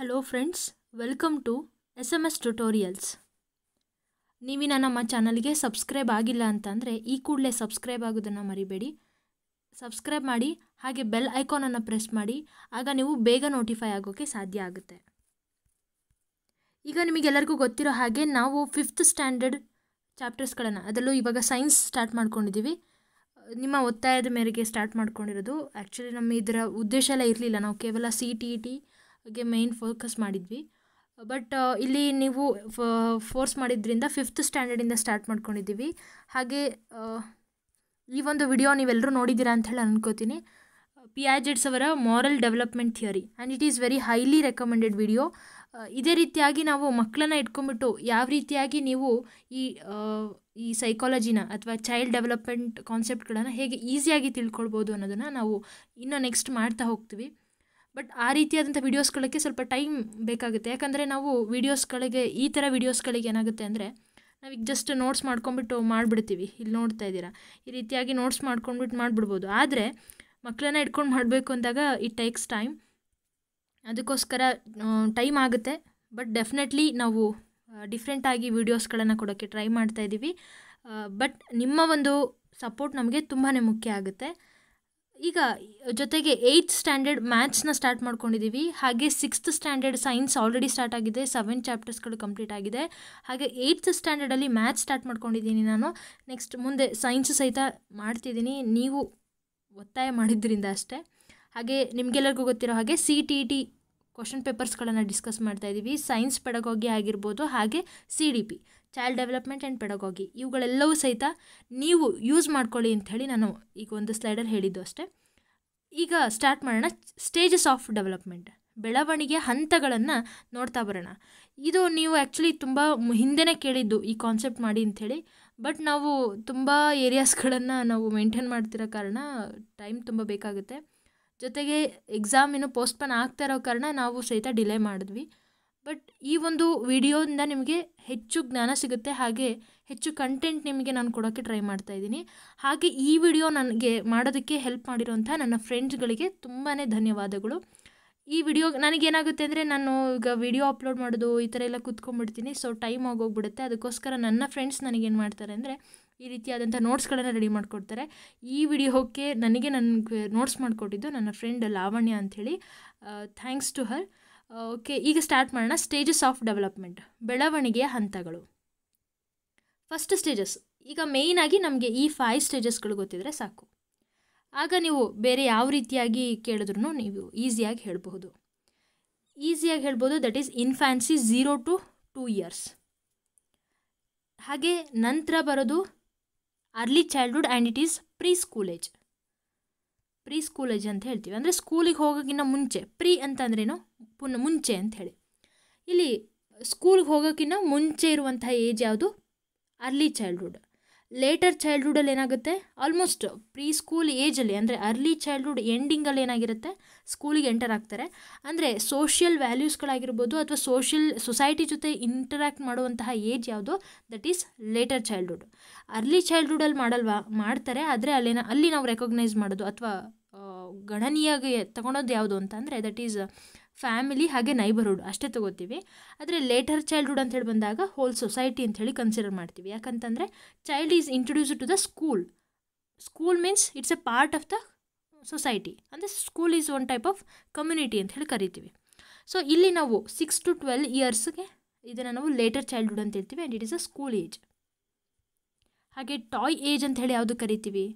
hello friends welcome to S M S tutorials ನೀವಿನ ನಮ್ಮ ಚಾನಲ್ಗೆ ಸಬ್ಸ್ಕ್ರೈಬ್ ಆಗಿಲ್ಲ ಅಂತಂದರೆ ಈ ಕೂಡಲೇ ಸಬ್ಸ್ಕ್ರೈಬ್ ಆಗೋದನ್ನು ಮರಿಬೇಡಿ ಸಬ್ಸ್ಕ್ರೈಬ್ ಮಾಡಿ ಹಾಗೆ ಬೆಲ್ ಐಕಾನನ್ನು ಪ್ರೆಸ್ ಮಾಡಿ ಆಗ ನೀವು ಬೇಗ ನೋಟಿಫೈ ಆಗೋಕ್ಕೆ ಸಾಧ್ಯ ಆಗುತ್ತೆ ಈಗ ನಿಮಗೆಲ್ಲರಿಗೂ ಗೊತ್ತಿರೋ ಹಾಗೆ ನಾವು ಫಿಫ್ತ್ ಸ್ಟ್ಯಾಂಡರ್ಡ್ ಚಾಪ್ಟರ್ಸ್ಗಳನ್ನು ಅದರಲ್ಲೂ ಇವಾಗ ಸೈನ್ಸ್ ಸ್ಟಾರ್ಟ್ ಮಾಡ್ಕೊಂಡಿದ್ದೀವಿ ನಿಮ್ಮ ಒತ್ತಾಯದ ಮೇರೆಗೆ ಸ್ಟಾರ್ಟ್ ಮಾಡ್ಕೊಂಡಿರೋದು ಆ್ಯಕ್ಚುಲಿ ನಮ್ಮ ಇದರ ಉದ್ದೇಶ ಎಲ್ಲ ಇರಲಿಲ್ಲ ನಾವು ಕೇವಲ ಸಿ ಟಿ ಇ ಟಿ ಬಗ್ಗೆ ಮೇಯ್ನ್ ಫೋಕಸ್ ಮಾಡಿದ್ವಿ ಬಟ್ ಇಲ್ಲಿ ನೀವು ಫೋರ್ಸ್ ಮಾಡಿದ್ರಿಂದ ಫಿಫ್ತ್ ಸ್ಟ್ಯಾಂಡರ್ಡಿಂದ ಸ್ಟಾರ್ಟ್ ಮಾಡ್ಕೊಂಡಿದ್ದೀವಿ ಹಾಗೆ ಈ ಒಂದು ವಿಡಿಯೋ ನೀವೆಲ್ಲರೂ ನೋಡಿದ್ದೀರಾ ಅಂತ ಹೇಳಿ ಆ ಜೆಡ್ಸ್ ಅವರ moral development theory and it is very highly recommended video ಇದೇ ರೀತಿಯಾಗಿ ನಾವು ಮಕ್ಕಳನ್ನ ಇಟ್ಕೊಂಬಿಟ್ಟು ಯಾವ ರೀತಿಯಾಗಿ ನೀವು ಈ ಈ ಸೈಕಾಲಜಿನ ಅಥವಾ ಚೈಲ್ಡ್ ಡೆವಲಪ್ಮೆಂಟ್ ಕಾನ್ಸೆಪ್ಟ್ಗಳನ್ನು ಹೇಗೆ ಈಸಿಯಾಗಿ ತಿಳ್ಕೊಳ್ಬೋದು ಅನ್ನೋದನ್ನು ನಾವು ಇನ್ನೂ ನೆಕ್ಸ್ಟ್ ಮಾಡ್ತಾ ಹೋಗ್ತೀವಿ ಬಟ್ ಆ ರೀತಿಯಾದಂಥ ವೀಡಿಯೋಸ್ಗಳಿಗೆ ಸ್ವಲ್ಪ ಟೈಮ್ ಬೇಕಾಗುತ್ತೆ ಯಾಕಂದರೆ ನಾವು ವೀಡಿಯೋಸ್ಗಳಿಗೆ ಈ ಥರ ವೀಡಿಯೋಸ್ಗಳಿಗೆ ಏನಾಗುತ್ತೆ ಅಂದರೆ ನಾವೀಗ ಜಸ್ಟ್ ನೋಟ್ಸ್ ಮಾಡ್ಕೊಂಬಿಟ್ಟು ಮಾಡಿಬಿಡ್ತೀವಿ ಇಲ್ಲಿ ನೋಡ್ತಾ ಇದ್ದೀರಾ ಈ ರೀತಿಯಾಗಿ ನೋಟ್ಸ್ ಮಾಡ್ಕೊಂಡ್ಬಿಟ್ಟು ಮಾಡಿಬಿಡ್ಬೋದು ಆದರೆ ಮಕ್ಕಳನ್ನ ಇಟ್ಕೊಂಡು ಮಾಡಬೇಕು ಅಂದಾಗ ಇಟ್ ಟೇಕ್ಸ್ ಟೈಮ್ ಅದಕ್ಕೋಸ್ಕರ ಟೈಮ್ ಆಗುತ್ತೆ ಬಟ್ ಡೆಫಿನೆಟ್ಲಿ ನಾವು ಡಿಫ್ರೆಂಟಾಗಿ ವೀಡಿಯೋಸ್ಗಳನ್ನು ಕೊಡೋಕ್ಕೆ ಟ್ರೈ ಮಾಡ್ತಾ ಇದ್ದೀವಿ ಬಟ್ ನಿಮ್ಮ ಒಂದು ಸಪೋರ್ಟ್ ನಮಗೆ ತುಂಬಾ ಮುಖ್ಯ ಆಗುತ್ತೆ ಈಗ ಜೊತೆಗೆ ಏಯ್ತ್ ಸ್ಟ್ಯಾಂಡರ್ಡ್ ಮ್ಯಾಥ್ಸ್ನ ಸ್ಟಾರ್ಟ್ ಮಾಡ್ಕೊಂಡಿದ್ದೀವಿ ಹಾಗೆ sixth standard science already start ಆಗಿದೆ ಸೆವೆನ್ ಚಾಪ್ಟರ್ಸ್ಗಳು ಕಂಪ್ಲೀಟ್ ಆಗಿದೆ ಹಾಗೆ ಏಯ್ತ್ ಸ್ಟ್ಯಾಂಡರ್ಡಲ್ಲಿ ಮ್ಯಾಥ್ಸ್ ಸ್ಟಾರ್ಟ್ ಮಾಡ್ಕೊಂಡಿದ್ದೀನಿ ನಾನು ನೆಕ್ಸ್ಟ್ ಮುಂದೆ ಸೈನ್ಸ್ ಸಹಿತ ಮಾಡ್ತಿದ್ದೀನಿ ನೀವು ಒತ್ತಾಯ ಮಾಡಿದ್ದರಿಂದ ಅಷ್ಟೇ ಹಾಗೆ ನಿಮಗೆಲ್ಲರಿಗೂ ಗೊತ್ತಿರೋ ಹಾಗೆ ಸಿ ಟಿ ಟಿ ಕ್ವಶನ್ ಪೇಪರ್ಸ್ಗಳನ್ನು ಡಿಸ್ಕಸ್ ಮಾಡ್ತಾ ಇದ್ದೀವಿ ಸೈನ್ಸ್ ಪೆಡಗೋಗಿ ಆಗಿರ್ಬೋದು ಹಾಗೆ C D P child development and pedagogy ಇವುಗಳೆಲ್ಲವೂ ಸಹಿತ ನೀವು ಯೂಸ್ ಮಾಡ್ಕೊಳ್ಳಿ ಅಂಥೇಳಿ ನಾನು ಈಗ ಒಂದು ಸ್ಲೈಡಲ್ಲಿ ಹೇಳಿದ್ದು ಅಷ್ಟೇ ಈಗ ಸ್ಟಾರ್ಟ್ ಮಾಡೋಣ ಸ್ಟೇಜಸ್ ಆಫ್ ಡೆವಲಪ್ಮೆಂಟ್ ಬೆಳವಣಿಗೆ ಹಂತಗಳನ್ನು ನೋಡ್ತಾ ಬರೋಣ ಇದು ನೀವು ಆ್ಯಕ್ಚುಲಿ ತುಂಬ ಹಿಂದೆನೇ ಕೇಳಿದ್ದು ಈ ಕಾನ್ಸೆಪ್ಟ್ ಮಾಡಿ ಅಂಥೇಳಿ ಬಟ್ ನಾವು ತುಂಬ ಏರಿಯಾಸ್ಗಳನ್ನು ನಾವು ಮೇಂಟೈನ್ ಮಾಡ್ತಿರೋ ಕಾರಣ ಟೈಮ್ ತುಂಬ ಬೇಕಾಗುತ್ತೆ ಜೊತೆಗೆ ಎಕ್ಸಾಮ್ ಇನ್ನು ಪೋಸ್ಟ್ಪನ್ ಆಗ್ತಾ ಇರೋ ಕಾರಣ ನಾವು ಸಹಿತ ಡಿಲೇ ಮಾಡಿದ್ವಿ ಬಟ್ ಈ ಒಂದು ವಿಡಿಯೋದಿಂದ ನಿಮಗೆ ಹೆಚ್ಚು ಜ್ಞಾನ ಸಿಗುತ್ತೆ ಹಾಗೆ ಹೆಚ್ಚು ಕಂಟೆಂಟ್ ನಿಮಗೆ ನಾನು ಕೊಡೋಕ್ಕೆ ಟ್ರೈ ಮಾಡ್ತಾ ಇದ್ದೀನಿ ಹಾಗೆ ಈ ವಿಡಿಯೋ ನನಗೆ ಮಾಡೋದಕ್ಕೆ ಹೆಲ್ಪ್ ಮಾಡಿರೋಂಥ ನನ್ನ ಫ್ರೆಂಡ್ಸ್ಗಳಿಗೆ ತುಂಬಾ ಧನ್ಯವಾದಗಳು ಈ ವಿಡಿಯೋ ನನಗೇನಾಗುತ್ತೆ ಅಂದರೆ ನಾನು ಈಗ ವಿಡಿಯೋ ಅಪ್ಲೋಡ್ ಮಾಡೋದು ಈ ಥರ ಎಲ್ಲ ಕೂತ್ಕೊಂಡ್ಬಿಡ್ತೀನಿ ಸೊ ಟೈಮ್ ಆಗೋಗ್ಬಿಡುತ್ತೆ ಅದಕ್ಕೋಸ್ಕರ ನನ್ನ ಫ್ರೆಂಡ್ಸ್ ನನಗೇನು ಮಾಡ್ತಾರೆ ಅಂದರೆ ಈ ರೀತಿಯಾದಂಥ ನೋಟ್ಸ್ಗಳನ್ನು ರೆಡಿ ಮಾಡಿಕೊಡ್ತಾರೆ ಈ ವಿಡಿಯೋಕ್ಕೆ ನನಗೆ ನನಗೆ ನೋಟ್ಸ್ ಮಾಡಿಕೊಟ್ಟಿದ್ದು ನನ್ನ ಫ್ರೆಂಡ್ ಲಾವಣ್ಯ ಅಂಥೇಳಿ ಥ್ಯಾಂಕ್ಸ್ ಟು ಹರ್ ಓಕೆ ಈಗ ಸ್ಟಾರ್ಟ್ ಮಾಡೋಣ ಸ್ಟೇಜಸ್ ಆಫ್ ಡೆವಲಪ್ಮೆಂಟ್ ಬೆಳವಣಿಗೆಯ ಹಂತಗಳು ಫಸ್ಟ್ ಸ್ಟೇಜಸ್ ಈಗ ಮೇಯ್ನಾಗಿ ನಮಗೆ ಈ ಫೈವ್ ಸ್ಟೇಜಸ್ಗಳು ಗೊತ್ತಿದ್ರೆ ಸಾಕು ಆಗ ನೀವು ಬೇರೆ ಯಾವ ರೀತಿಯಾಗಿ ಕೇಳಿದ್ರೂ ನೀವು ಈಸಿಯಾಗಿ ಹೇಳಬಹುದು ಈಸಿಯಾಗಿ ಹೇಳ್ಬೋದು that is infancy zero to two years ಹಾಗೆ ನಂತರ ಬರೋದು early childhood and it is pre school age age pre school age ಅಂತ ಹೇಳ್ತೀವಿ ಅಂದರೆ ಸ್ಕೂಲಿಗೆ ಹೋಗೋಕ್ಕಿಂತ ಮುಂಚೆ ಪ್ರೀ ಅಂತಂದ್ರೇನು ಪುನಃ ಮುಂಚೆ ಅಂತ ಹೇಳಿ ಇಲ್ಲಿ ಸ್ಕೂಲ್ಗೆ ಹೋಗೋಕ್ಕಿಂತ ಮುಂಚೆ ಇರುವಂಥ ಏಜ್ ಯಾವುದು ಅರ್ಲಿ ಚೈಲ್ಡ್ಹುಡ್ ಲೇಟರ್ ಚೈಲ್ಡ್ಹುಡಲ್ಲಿ ಏನಾಗುತ್ತೆ ಆಲ್ಮೋಸ್ಟ್ ಪ್ರೀ ಸ್ಕೂಲ್ ಏಜಲ್ಲಿ ಅಂದರೆ ಅರ್ಲಿ ಚೈಲ್ಡ್ಹುಡ್ ಎಂಡಿಂಗಲ್ಲಿ ಏನಾಗಿರುತ್ತೆ ಸ್ಕೂಲಿಗೆ ಎಂಟರ್ ಆಗ್ತಾರೆ ಅಂದರೆ ಸೋಷಿಯಲ್ ವ್ಯಾಲ್ಯೂಸ್ಗಳಾಗಿರ್ಬೋದು ಅಥವಾ ಸೋಷಿಯಲ್ ಸೊಸೈಟಿ ಜೊತೆ ಇಂಟರ್ಯಾಕ್ಟ್ ಮಾಡುವಂತಹ ಏಜ್ ಯಾವುದು that is later childhood early ಚೈಲ್ಡ್ಹುಡಲ್ಲಿ ಮಾಡಲ್ವಾ ಮಾಡ್ತಾರೆ ಆದರೆ ಅಲ್ಲೇನ ಅಲ್ಲಿ ನಾವು ರೆಕಗ್ನೈಸ್ ಮಾಡೋದು ಅಥವಾ ಗಣನೀಯಾಗಿ ತಗೊಳೋದು ಯಾವುದು ಅಂತ ಅಂದರೆ ದಟ್ ಈಸ್ ಫ್ಯಾಮಿಲಿ ಹಾಗೆ ನೈಬರ್ಹುಡ್ ಅಷ್ಟೇ ತೊಗೋತೀವಿ ಆದರೆ ಲೇಟರ್ ಚೈಲ್ಡ್ಹುಡ್ ಅಂತ ಹೇಳಿ ಬಂದಾಗ ಹೋಲ್ ಸೊಸೈಟಿ ಅಂತ ಹೇಳಿ ಕನ್ಸಿಡರ್ ಮಾಡ್ತೀವಿ ಯಾಕಂತಂದರೆ child is introduce to the school school means it's a part of the society ಅಂದರೆ school is one type of community ಅಂತ ಹೇಳಿ ಕರಿತೀವಿ ಸೊ ಇಲ್ಲಿ ನಾವು ಸಿಕ್ಸ್ ಟು ಟ್ವೆಲ್ ಇಯರ್ಸ್ಗೆ ಇದನ್ನು ನಾವು ಲೇಟರ್ ಚೈಲ್ಡ್ಹುಡ್ ಅಂತ ಹೇಳ್ತೀವಿ and it is a school age ಹಾಗೆ ಟಾಯ್ ಏಜ್ ಅಂತ ಹೇಳಿ ಯಾವುದು ಕರಿತೀವಿ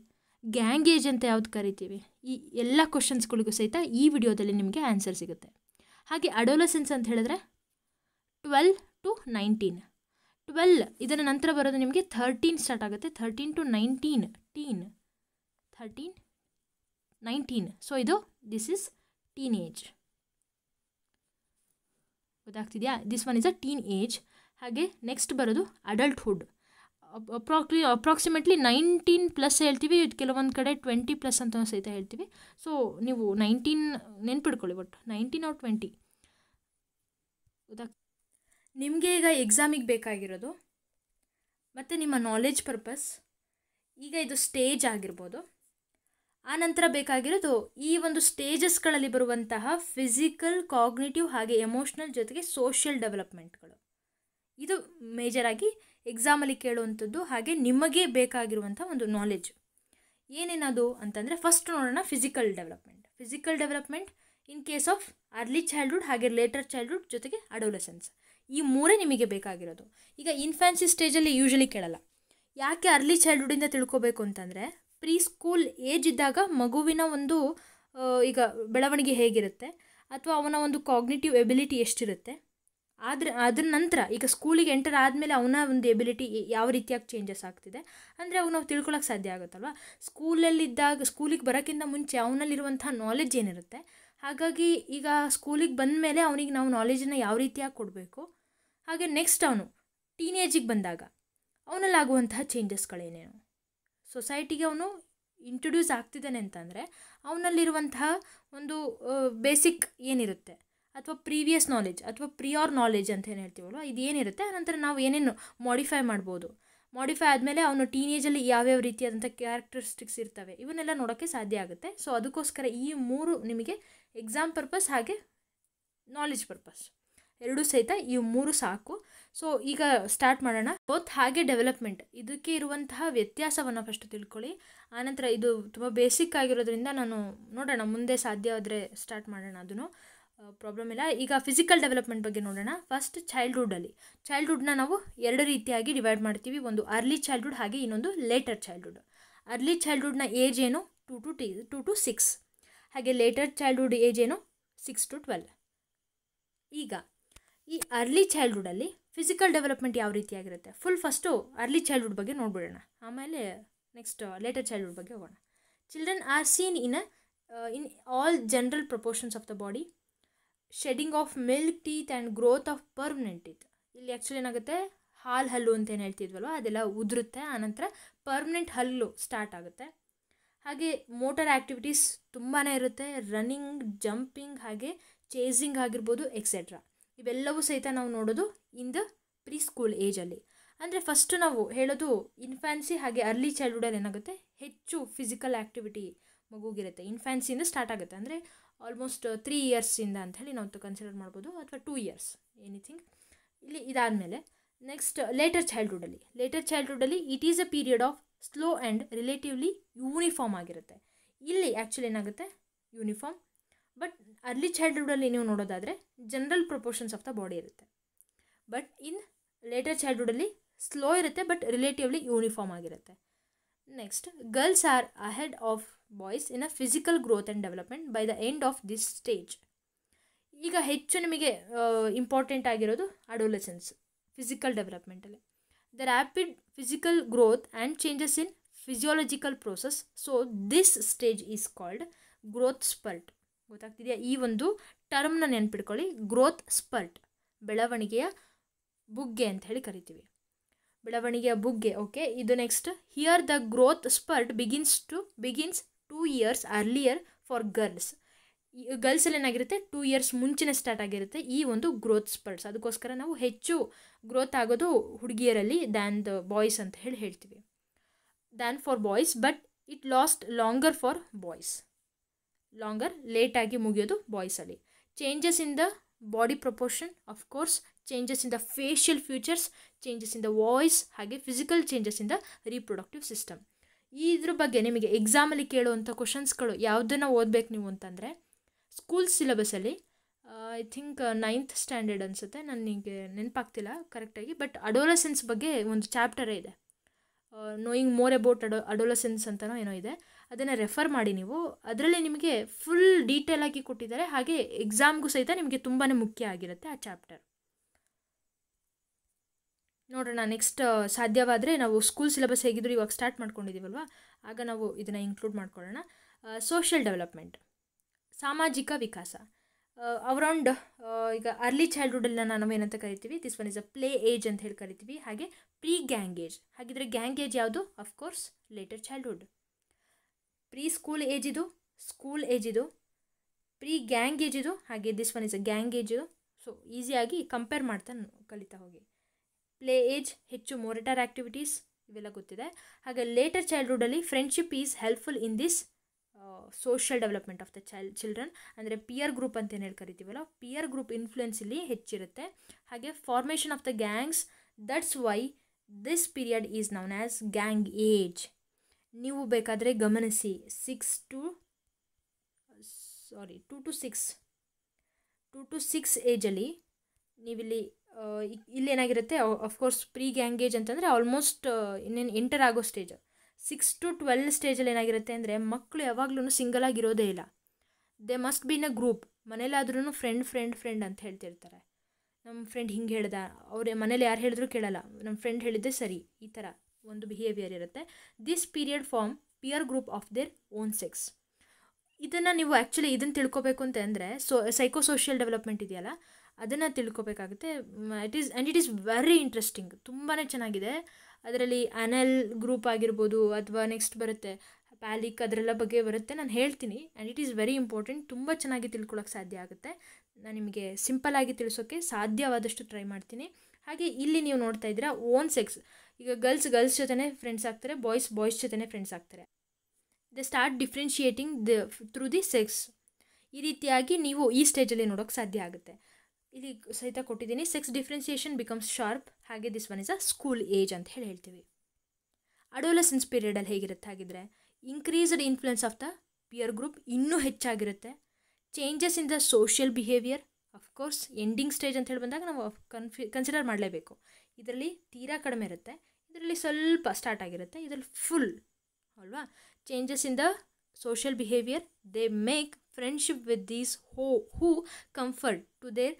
ಗ್ಯಾಂಗ್ ಏಜ್ ಅಂತ ಯಾವ್ದು ಕರಿತೀವಿ ಈ ಎಲ್ಲ ಕ್ವಶನ್ಸ್ಗಳಿಗೂ ಸಹಿತ ಈ ವಿಡಿಯೋದಲ್ಲಿ ನಿಮಗೆ ಆನ್ಸರ್ ಸಿಗುತ್ತೆ ಹಾಗೆ ಅಡೋಲಸೆನ್ಸ್ ಅಂತ ಹೇಳಿದ್ರೆ ಟ್ವೆಲ್ ಟು ನೈನ್ಟೀನ್ ಟ್ವೆಲ್ ಇದರ ನಂತರ ಬರೋದು ನಿಮಗೆ ಥರ್ಟೀನ್ ಸ್ಟಾರ್ಟ್ ಆಗುತ್ತೆ thirteen to nineteen teen thirteen nineteen so ಇದು ದಿಸ್ ಇಸ್ ಟೀನ್ ಏಜ್ ಗೊತ್ತಾಗ್ತಿದೆಯಾ this one is a teen age ಹಾಗೆ ನೆಕ್ಸ್ಟ್ ಬರೋದು ಅಡಲ್ಟ್ಹುಡ್ ಅಪ್ರಾಕ್ಲಿ ಅಪ್ರಾಕ್ಸಿಮೇಟ್ಲಿ ನೈನ್ಟೀನ್ ಪ್ಲಸ್ ಹೇಳ್ತೀವಿ ಕೆಲವೊಂದು ಕಡೆ ಟ್ವೆಂಟಿ ಪ್ಲಸ್ ಅಂತ ಸಹಿತ ಹೇಳ್ತೀವಿ ಸೊ ನೀವು ನೈನ್ಟೀನ್ ನೆನ್ಪಿಡ್ಕೊಳ್ಳಿ ಬಟ್ ನೈನ್ಟೀನ್ ಆರ್ ಟ್ವೆಂಟಿ ಹೌದಾ ನಿಮಗೆ ಈಗ ಎಕ್ಸಾಮಿಗೆ ಬೇಕಾಗಿರೋದು ಮತ್ತು ನಿಮ್ಮ ನಾಲೆಜ್ ಪರ್ಪಸ್ ಈಗ ಇದು ಸ್ಟೇಜ್ ಆಗಿರ್ಬೋದು ನಂತರ ಬೇಕಾಗಿರೋದು ಈ ಒಂದು ಸ್ಟೇಜಸ್ಗಳಲ್ಲಿ ಬರುವಂತಹ ಫಿಸಿಕಲ್ ಕಾಗ್ನಿಟಿವ್ ಹಾಗೆ ಎಮೋಷ್ನಲ್ ಜೊತೆಗೆ ಸೋಷಿಯಲ್ ಡೆವಲಪ್ಮೆಂಟ್ಗಳು ಇದು ಮೇಜರಾಗಿ ಎಕ್ಸಾಮಲ್ಲಿ ಕೇಳುವಂಥದ್ದು ಹಾಗೆ ನಿಮಗೆ ಬೇಕಾಗಿರುವಂಥ ಒಂದು ನಾಲೆಜ್ ಏನೇನದು ಅಂತಂದರೆ ಫಸ್ಟ್ ನೋಡೋಣ physical development physical development in case of early childhood ಹಾಗೆ ಲೇಟರ್ ಚೈಲ್ಡ್ಹುಡ್ ಜೊತೆಗೆ ಅಡೋಲೆಸೆನ್ಸ್ ಈ ಮೂರೇ ನಿಮಗೆ ಬೇಕಾಗಿರೋದು ಈಗ ಇನ್ಫ್ಯಾನ್ಸಿ ಸ್ಟೇಜಲ್ಲಿ ಯೂಶಲಿ ಕೇಳಲ್ಲ ಯಾಕೆ ಅರ್ಲಿ ಚೈಲ್ಡ್ಹುಡಿಂದ ತಿಳ್ಕೊಬೇಕು ಅಂತಂದರೆ ಪ್ರೀ ಸ್ಕೂಲ್ ಏಜ್ ಇದ್ದಾಗ ಮಗುವಿನ ಒಂದು ಈಗ ಬೆಳವಣಿಗೆ ಹೇಗಿರುತ್ತೆ ಅಥವಾ ಅವನ ಒಂದು ಕಾಗ್ನಿಟಿವ್ ಎಬಿಲಿಟಿ ಎಷ್ಟಿರುತ್ತೆ ಆದರೆ ಅದರ ನಂತರ ಈಗ ಸ್ಕೂಲಿಗೆ ಎಂಟರ್ ಆದಮೇಲೆ ಅವನ ಒಂದು ಎಬಿಲಿಟಿ ಯಾವ ರೀತಿಯಾಗಿ ಚೇಂಜಸ್ ಆಗ್ತಿದೆ ಅಂದರೆ ಅವು ನಾವು ತಿಳ್ಕೊಳ್ಳೋಕೆ ಸಾಧ್ಯ ಆಗುತ್ತಲ್ವ ಸ್ಕೂಲಲ್ಲಿದ್ದಾಗ ಸ್ಕೂಲಿಗೆ ಬರೋಕ್ಕಿಂತ ಮುಂಚೆ ಅವನಲ್ಲಿರುವಂಥ ನಾಲೆಜ್ ಏನಿರುತ್ತೆ ಹಾಗಾಗಿ ಈಗ ಸ್ಕೂಲಿಗೆ ಬಂದ ಮೇಲೆ ಅವನಿಗೆ ನಾವು ನಾಲೆಜನ್ನು ಯಾವ ರೀತಿಯಾಗಿ ಕೊಡಬೇಕು ಹಾಗೆ ನೆಕ್ಸ್ಟ್ ಅವನು ಟೀನೇಜಿಗೆ ಬಂದಾಗ ಅವನಲ್ಲಾಗುವಂತಹ ಚೇಂಜಸ್ಗಳೇನೇನು ಸೊಸೈಟಿಗೆ ಅವನು ಇಂಟ್ರೊಡ್ಯೂಸ್ ಆಗ್ತಿದ್ದಾನೆ ಅಂತಂದರೆ ಅವನಲ್ಲಿರುವಂತಹ ಒಂದು ಬೇಸಿಕ್ ಏನಿರುತ್ತೆ ಅಥವಾ ಪ್ರೀವಿಯಸ್ ನಾಲೆಜ್ ಅಥವಾ ಪ್ರಿಯೋರ್ ನಾಲೆಜ್ ಅಂತ ಏನು ಹೇಳ್ತೀವಲ್ವ ಇದು ಏನಿರುತ್ತೆ ಆನಂತರ ನಾವು ಏನೇನು ಮಾಡಿಫೈ ಮಾಡ್ಬೋದು ಮಾಡಿಫೈ ಆದಮೇಲೆ ಅವನು ಟೀನೇಜಲ್ಲಿ ಯಾವ್ಯಾವ ರೀತಿಯಾದಂಥ ಕ್ಯಾರೆಕ್ಟರಿಸ್ಟಿಕ್ಸ್ ಇರ್ತವೆ ಇವನ್ನೆಲ್ಲ ನೋಡೋಕ್ಕೆ ಸಾಧ್ಯ ಆಗುತ್ತೆ ಸೊ ಅದಕ್ಕೋಸ್ಕರ ಈ ಮೂರು ನಿಮಗೆ ಎಕ್ಸಾಮ್ ಪರ್ಪಸ್ ಹಾಗೆ ನಾಲೆಜ್ ಪರ್ಪಸ್ ಎರಡೂ ಸಹಿತ ಈ ಮೂರು ಸಾಕು ಸೊ ಈಗ ಸ್ಟಾರ್ಟ್ ಮಾಡೋಣ ಬೋತ್ ಹಾಗೆ ಡೆವಲಪ್ಮೆಂಟ್ ಇದಕ್ಕೆ ಇರುವಂತಹ ವ್ಯತ್ಯಾಸವನ್ನು ಫಸ್ಟ್ ತಿಳ್ಕೊಳ್ಳಿ ಆನಂತರ ಇದು ತುಂಬ ಬೇಸಿಕ್ ಆಗಿರೋದ್ರಿಂದ ನಾನು ನೋಡೋಣ ಮುಂದೆ ಸಾಧ್ಯ ಆದರೆ ಸ್ಟಾರ್ಟ್ ಮಾಡೋಣ ಅದನ್ನು ಪ್ರಾಬ್ಲಮ್ ಇಲ್ಲ ಈಗ ಫಿಸಿಕಲ್ ಡೆವಲಪ್ಮೆಂಟ್ ಬಗ್ಗೆ ನೋಡೋಣ ಫಸ್ಟ್ ಚೈಲ್ಡ್ಹುಡಲ್ಲಿ ಚೈಲ್ಡ್ಹುಡ್ನ ನಾವು ಎರಡು ರೀತಿಯಾಗಿ ಡಿವೈಡ್ ಮಾಡ್ತೀವಿ ಒಂದು ಅರ್ಲಿ ಚೈಲ್ಡ್ಹುಡ್ ಹಾಗೆ ಇನ್ನೊಂದು ಲೇಟರ್ ಚೈಲ್ಡ್ಹುಡ್ ಅರ್ಲಿ ಚೈಲ್ಡ್ಹುಡ್ನ ಏಜ್ ಏನು ಟು ಟು ಟಿ ಟು ಟು ಸಿಕ್ಸ್ ಹಾಗೆ ಲೇಟರ್ ಚೈಲ್ಡ್ಹುಡ್ ಏಜ್ ಏನು ಸಿಕ್ಸ್ ಟು ಟ್ವೆಲ್ ಈಗ ಈ ಅರ್ಲಿ ಚೈಲ್ಡ್ಹುಡಲ್ಲಿ ಫಿಸಿಕಲ್ ಡೆವಲಪ್ಮೆಂಟ್ ಯಾವ ರೀತಿಯಾಗಿರುತ್ತೆ ಫುಲ್ ಫಸ್ಟು ಅರ್ಲಿ ಚೈಲ್ಡ್ಹುಡ್ ಬಗ್ಗೆ ನೋಡ್ಬಿಡೋಣ ಆಮೇಲೆ ನೆಕ್ಸ್ಟ್ ಲೇಟರ್ ಚೈಲ್ಡ್ಹುಡ್ ಬಗ್ಗೆ ಹೋಗೋಣ children are seen in in all general proportions of the body shedding of milk teeth and growth of permanent teeth ಇಲ್ಲಿ ಆ್ಯಕ್ಚುಲಿ ಏನಾಗುತ್ತೆ ಹಾಲ್ ಹಲ್ಲು ಅಂತ ಏನು ಹೇಳ್ತಿದ್ವಲ್ವ ಅದೆಲ್ಲ ಉದುರುತ್ತೆ ಆನಂತರ ಪರ್ಮನೆಂಟ್ ಹಲ್ಲು ಸ್ಟಾರ್ಟ್ ಆಗುತ್ತೆ ಹಾಗೆ ಮೋಟರ್ ಆ್ಯಕ್ಟಿವಿಟೀಸ್ ತುಂಬಾ ಇರುತ್ತೆ ರನ್ನಿಂಗ್ ಜಂಪಿಂಗ್ ಹಾಗೆ ಚೇಸಿಂಗ್ ಆಗಿರ್ಬೋದು ಎಕ್ಸೆಟ್ರಾ ಇವೆಲ್ಲವೂ ಸಹಿತ ನಾವು ನೋಡೋದು ಇನ್ ದ ಪ್ರೀ ಸ್ಕೂಲ್ ಏಜಲ್ಲಿ ಅಂದರೆ ಫಸ್ಟು ನಾವು ಹೇಳೋದು ಇನ್ಫ್ಯಾನ್ಸಿ ಹಾಗೆ ಅರ್ಲಿ ಚೈಲ್ಡ್ಹುಡಲ್ಲಿ ಏನಾಗುತ್ತೆ ಹೆಚ್ಚು ಫಿಸಿಕಲ್ ಆ್ಯಕ್ಟಿವಿಟಿ ಮಗುಗಿರುತ್ತೆ ಇನ್ಫ್ಯಾನ್ಸಿಯಿಂದ ಸ್ಟಾರ್ಟ್ ಆಗುತ್ತೆ ಅಂದರೆ ಆಲ್ಮೋಸ್ಟ್ ತ್ರೀ ಇಯರ್ಸಿಂದ ಅಂಥೇಳಿ ನಾವು ಕನ್ಸಿಡರ್ ಮಾಡ್ಬೋದು ಅಥವಾ ಟೂ ಇಯರ್ಸ್ ಎನಿಥಿಂಗ್ ಇಲ್ಲಿ ಇದಾದಮೇಲೆ ನೆಕ್ಸ್ಟ್ ಲೇಟರ್ ಚೈಲ್ಡ್ಹುಡಲ್ಲಿ ಲೇಟರ್ ಚೈಲ್ಡ್ಹುಡಲ್ಲಿ it is a period of slow and relatively uniform ಆಗಿರುತ್ತೆ ಇಲ್ಲಿ ಆ್ಯಕ್ಚುಲಿ ಏನಾಗುತ್ತೆ ಯೂನಿಫಾರ್ಮ್ ಬಟ್ ಅರ್ಲಿ ಚೈಲ್ಡ್ಹುಡಲ್ಲಿ ನೀವು ನೋಡೋದಾದರೆ general proportions of the body ಇರುತ್ತೆ ಬಟ್ ಇನ್ ಲೇಟರ್ ಚೈಲ್ಡ್ಹುಡಲ್ಲಿ ಸ್ಲೋ ಇರುತ್ತೆ ಬಟ್ ರಿಲೇಟಿವ್ಲಿ ಯೂನಿಫಾರ್ಮ್ ಆಗಿರುತ್ತೆ next girls are ahead of boys in a physical growth and development by the end of this stage ಈಗ ಹೆಚ್ಚು ನಿಮಗೆ ಇಂಪಾರ್ಟೆಂಟ್ ಆಗಿರೋದು adolescence physical ಡೆವಲಪ್ಮೆಂಟಲ್ಲಿ the rapid physical growth and changes in physiological process so this stage is called growth spurt ಗೊತ್ತಾಗ್ತಿದೆಯಾ ಈ ಒಂದು ಟರ್ಮ್ನ ನೆನ್ಪಿಟ್ಕೊಳ್ಳಿ growth spurt ಬೆಳವಣಿಗೆಯ ಬುಗ್ಗೆ ಅಂತ ಹೇಳಿ ಕರಿತೀವಿ ಬೆಳವಣಿಗೆಯ ಬುಗ್ಗೆ ಓಕೆ ಇದು next here the growth spurt begins to begins two years earlier for girls ಗರ್ಲ್ಸಲ್ಲಿ ಏನಾಗಿರುತ್ತೆ ಟೂ ಇಯರ್ಸ್ ಮುಂಚೆನೇ ಸ್ಟಾರ್ಟ್ ಆಗಿರುತ್ತೆ ಈ ಒಂದು ಗ್ರೋತ್ ಸ್ಪರ್ಟ್ಸ್ ಅದಕ್ಕೋಸ್ಕರ ನಾವು ಹೆಚ್ಚು ಗ್ರೋತ್ ಆಗೋದು ಹುಡುಗಿಯರಲ್ಲಿ ದ್ಯಾನ್ ದ ಬಾಯ್ಸ್ ಅಂತ ಹೇಳಿ ಹೇಳ್ತೀವಿ than for boys but it last longer for boys longer ಲೇಟಾಗಿ ಮುಗಿಯೋದು ಬಾಯ್ಸಲ್ಲಿ changes in the body proportion of course changes in the facial features changes in the voice ಹಾಗೆ physical changes in the reproductive system ಇದ್ರ ಬಗ್ಗೆ ನಿಮಗೆ ಎಕ್ಸಾಮಲ್ಲಿ ಕೇಳುವಂಥ ಕ್ವಶನ್ಸ್ಗಳು ಯಾವುದನ್ನು ಓದಬೇಕು ನೀವು ಅಂತಂದರೆ ಸ್ಕೂಲ್ ಸಿಲೆಬಸ್ಸಲ್ಲಿ ಐ ಥಿಂಕ್ ನೈನ್ತ್ ಸ್ಟ್ಯಾಂಡರ್ಡ್ ಅನಿಸುತ್ತೆ ನನಗೆ ನೆನಪಾಗ್ತಿಲ್ಲ ಕರೆಕ್ಟಾಗಿ ಬಟ್ ಅಡೋಲಸೆನ್ಸ್ ಬಗ್ಗೆ ಒಂದು ಚಾಪ್ಟರೇ ಇದೆ knowing more about ado adolescence ಅಂತಲೋ ಏನೋ ಇದೆ ಅದನ್ನು ರೆಫರ್ ಮಾಡಿ ನೀವು ಅದರಲ್ಲಿ ನಿಮಗೆ ಫುಲ್ ಡೀಟೇಲಾಗಿ ಕೊಟ್ಟಿದ್ದಾರೆ ಹಾಗೆ ಎಕ್ಸಾಮ್ಗೂ ಸಹಿತ ನಿಮಗೆ ತುಂಬಾ ಮುಖ್ಯ ಆಗಿರುತ್ತೆ ಆ ಚಾಪ್ಟರ್ ನೋಡೋಣ ನೆಕ್ಸ್ಟ್ ಸಾಧ್ಯವಾದರೆ ನಾವು ಸ್ಕೂಲ್ ಸಿಲೆಬಸ್ ಹೇಗಿದ್ರು ಇವಾಗ ಸ್ಟಾರ್ಟ್ ಮಾಡ್ಕೊಂಡಿದ್ದೀವಲ್ವ ಆಗ ನಾವು ಇದನ್ನು ಇನ್ಕ್ಲೂಡ್ ಮಾಡ್ಕೊಳ್ಳೋಣ ಸೋಷಿಯಲ್ ಡೆವಲಪ್ಮೆಂಟ್ ಸಾಮಾಜಿಕ ವಿಕಾಸ ಅವರೌಂಡ್ ಈಗ ಅರ್ಲಿ ಚೈಲ್ಡ್ಹುಡಲ್ಲಿ ನಾವು ಏನಂತ ಕರಿತೀವಿ this one is a play age ಅಂತ ಹೇಳಿ ಕರಿತೀವಿ ಹಾಗೆ ಪ್ರೀ ಗ್ಯಾಂಗ್ ಏಜ್ ಹಾಗಿದ್ರೆ ಗ್ಯಾಂಗ್ ಏಜ್ ಯಾವುದು of course later childhood pre school age ಇದು ಸ್ಕೂಲ್ ಏಜ್ ಇದು ಪ್ರೀ ಗ್ಯಾಂಗ್ ಏಜ್ ಇದು ಹಾಗೆ this one is a gang age ಇದು ಸೊ ಈಸಿಯಾಗಿ ಕಂಪೇರ್ ಮಾಡ್ತಾ ಕಲಿತಾ ಹೋಗಿ ಪ್ಲೇ ಏಜ್ ಹೆಚ್ಚು ಮೋರಿಟರ್ ಆ್ಯಕ್ಟಿವಿಟೀಸ್ ಇವೆಲ್ಲ ಗೊತ್ತಿದೆ ಹಾಗೆ ಲೇಟರ್ ಚೈಲ್ಡ್ಹುಡಲ್ಲಿ friendship is helpful in this social development of the child children ಅಂದರೆ ಪಿಯರ್ ಗ್ರೂಪ್ ಅಂತ ಏನು ಹೇಳಿ ಕರಿತೀವಲ್ಲ ಪಿಯರ್ ಗ್ರೂಪ್ ಇನ್ಫ್ಲೂಯೆನ್ಸ್ ಇಲ್ಲಿ ಹೆಚ್ಚಿರುತ್ತೆ ಹಾಗೆ formation of the gangs that's why this period is known as gang age ನೀವು ಬೇಕಾದರೆ ಗಮನಿಸಿ six to sorry two to six to to six ಏಜಲ್ಲಿ ನೀವಿಲ್ಲಿ ಇಲ್ಲೇನಾಗಿರುತ್ತೆ ಅಫ್ಕೋರ್ಸ್ ಪ್ರೀ ಗ್ಯಾಂಗೇಜ್ ಅಂತಂದರೆ ಆಲ್ಮೋಸ್ಟ್ ಇನ್ನೇನು ಎಂಟರ್ ಆಗೋ ಸ್ಟೇಜ್ ಸಿಕ್ಸ್ ಟು ಟ್ವೆಲ್ ಸ್ಟೇಜಲ್ಲಿ ಏನಾಗಿರುತ್ತೆ ಅಂದರೆ ಮಕ್ಕಳು ಯಾವಾಗ್ಲೂ ಸಿಂಗಲ್ ಆಗಿರೋದೇ ಇಲ್ಲ they must be in a group ಮನೇಲಾದ್ರೂ ಫ್ರೆಂಡ್ ಫ್ರೆಂಡ್ ಫ್ರೆಂಡ್ ಅಂತ ಹೇಳ್ತಿರ್ತಾರೆ ನಮ್ಮ ಫ್ರೆಂಡ್ ಹಿಂಗೆ ಹೇಳ್ದ ಅವ್ರ ಮನೇಲಿ ಯಾರು ಹೇಳಿದ್ರು ಕೇಳಲ್ಲ ನಮ್ಮ ಫ್ರೆಂಡ್ ಹೇಳಿದ್ದೆ ಸರಿ ಈ ಥರ ಒಂದು ಬಿಹೇವಿಯರ್ ಇರುತ್ತೆ this period form peer group of their own sex ಇದನ್ನು ನೀವು ಆ್ಯಕ್ಚುಲಿ ಇದನ್ನು ತಿಳ್ಕೊಬೇಕು ಅಂತ ಅಂದರೆ ಸೊ ಸೋಷಿಯಲ್ ಡೆವಲಪ್ಮೆಂಟ್ ಇದೆಯಲ್ಲ ಅದನ್ನು ತಿಳ್ಕೊಬೇಕಾಗುತ್ತೆ it is and it is very interesting ತುಂಬಾ ಚೆನ್ನಾಗಿದೆ ಅದರಲ್ಲಿ ಅನಲ್ ಗ್ರೂಪ್ ಆಗಿರ್ಬೋದು ಅಥವಾ ನೆಕ್ಸ್ಟ್ ಬರುತ್ತೆ ಪ್ಯಾಲಿಕ್ ಅದರೆಲ್ಲ ಬಗ್ಗೆ ಬರುತ್ತೆ ನಾನು ಹೇಳ್ತೀನಿ and it is very important ತುಂಬ ಚೆನ್ನಾಗಿ ತಿಳ್ಕೊಳ್ಳೋಕೆ ಸಾಧ್ಯ ಆಗುತ್ತೆ ನಾನು ನಿಮಗೆ ಸಿಂಪಲ್ಲಾಗಿ ತಿಳಿಸೋಕ್ಕೆ ಸಾಧ್ಯವಾದಷ್ಟು ಟ್ರೈ ಮಾಡ್ತೀನಿ ಹಾಗೆ ಇಲ್ಲಿ ನೀವು ನೋಡ್ತಾ ಇದ್ದೀರಾ ಓನ್ ಸೆಕ್ಸ್ ಈಗ ಗರ್ಲ್ಸ್ ಗರ್ಲ್ಸ್ ಜೊತೆನೇ ಫ್ರೆಂಡ್ಸ್ ಆಗ್ತಾರೆ ಬಾಯ್ಸ್ ಬಾಯ್ಸ್ ಜೊತೆನೇ ಫ್ರೆಂಡ್ಸ್ ಆಗ್ತಾರೆ they start differentiating the through the sex ಈ ರೀತಿಯಾಗಿ ನೀವು ಈ ಸ್ಟೇಜಲ್ಲಿ ನೋಡೋಕ್ಕೆ ಸಾಧ್ಯ ಆಗುತ್ತೆ ಇಲ್ಲಿ ಸಹಿತ ಕೊಟ್ಟಿದ್ದೀನಿ ಸೆಕ್ಸ್ ಡಿಫ್ರೆನ್ಸಿಯೇಷನ್ ಬಿಕಮ್ಸ್ ಶಾರ್ಪ್ ಹಾಗೆ this one is a school age ಅಂತ ಹೇಳಿ ಹೇಳ್ತೀವಿ ಅಡೋಲೆಸೆನ್ಸ್ ಪೀರಿಯಡಲ್ಲಿ ಹೇಗಿರುತ್ತೆ ಹಾಗಿದ್ರೆ increased influence of the peer group ಇನ್ನೂ ಹೆಚ್ಚಾಗಿರುತ್ತೆ changes in the social behaviour of course ending stage ಅಂತ ಹೇಳಿ ಬಂದಾಗ ನಾವು ಕನ್ಫ್ಯೂ ಕನ್ಸಿಡರ್ ಮಾಡಲೇಬೇಕು ಇದರಲ್ಲಿ ತೀರಾ ಕಡಿಮೆ ಇರುತ್ತೆ ಇದರಲ್ಲಿ ಸ್ವಲ್ಪ ಸ್ಟಾರ್ಟ್ ಆಗಿರುತ್ತೆ ಇದರಲ್ಲಿ ಫುಲ್ ಅಲ್ವಾ changes in the social behaviour they make friendship with these who who comfort to their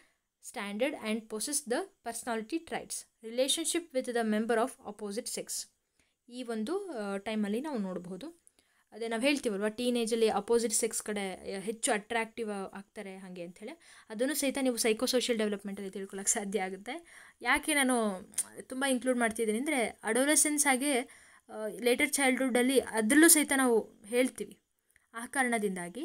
standard and possess the personality traits relationship with the member of opposite sex ಈ ಒಂದು ಟೈಮಲ್ಲಿ ನಾವು ನೋಡ್ಬೋದು ಅದೇ ನಾವು ಹೇಳ್ತೀವಲ್ವ ಟೀನೇಜಲ್ಲಿ ಅಪೋಸಿಟ್ ಸೆಕ್ಸ್ ಕಡೆ ಹೆಚ್ಚು ಅಟ್ರಾಕ್ಟಿವ್ ಆಗ್ತಾರೆ ಹಾಗೆ ಅಂಥೇಳಿ ಅದನ್ನು ಸಹಿತ ನೀವು ಸೈಕೋಸೋಷಿಯಲ್ ಡೆವಲಪ್ಮೆಂಟಲ್ಲಿ ತಿಳ್ಕೊಳ್ಳೋಕೆ ಸಾಧ್ಯ ಆಗುತ್ತೆ ಯಾಕೆ ನಾನು ತುಂಬ ಇನ್ಕ್ಲೂಡ್ ಮಾಡ್ತಿದ್ದೀನಿ ಅಂದರೆ ಅಡೋಲೆಸೆನ್ಸ್ ಹಾಗೆ ಲೇಟರ್ ಚೈಲ್ಡ್ಹುಡ್ಡಲ್ಲಿ ಅದರಲ್ಲೂ ಸಹಿತ ನಾವು ಹೇಳ್ತೀವಿ ಆ ಕಾರಣದಿಂದಾಗಿ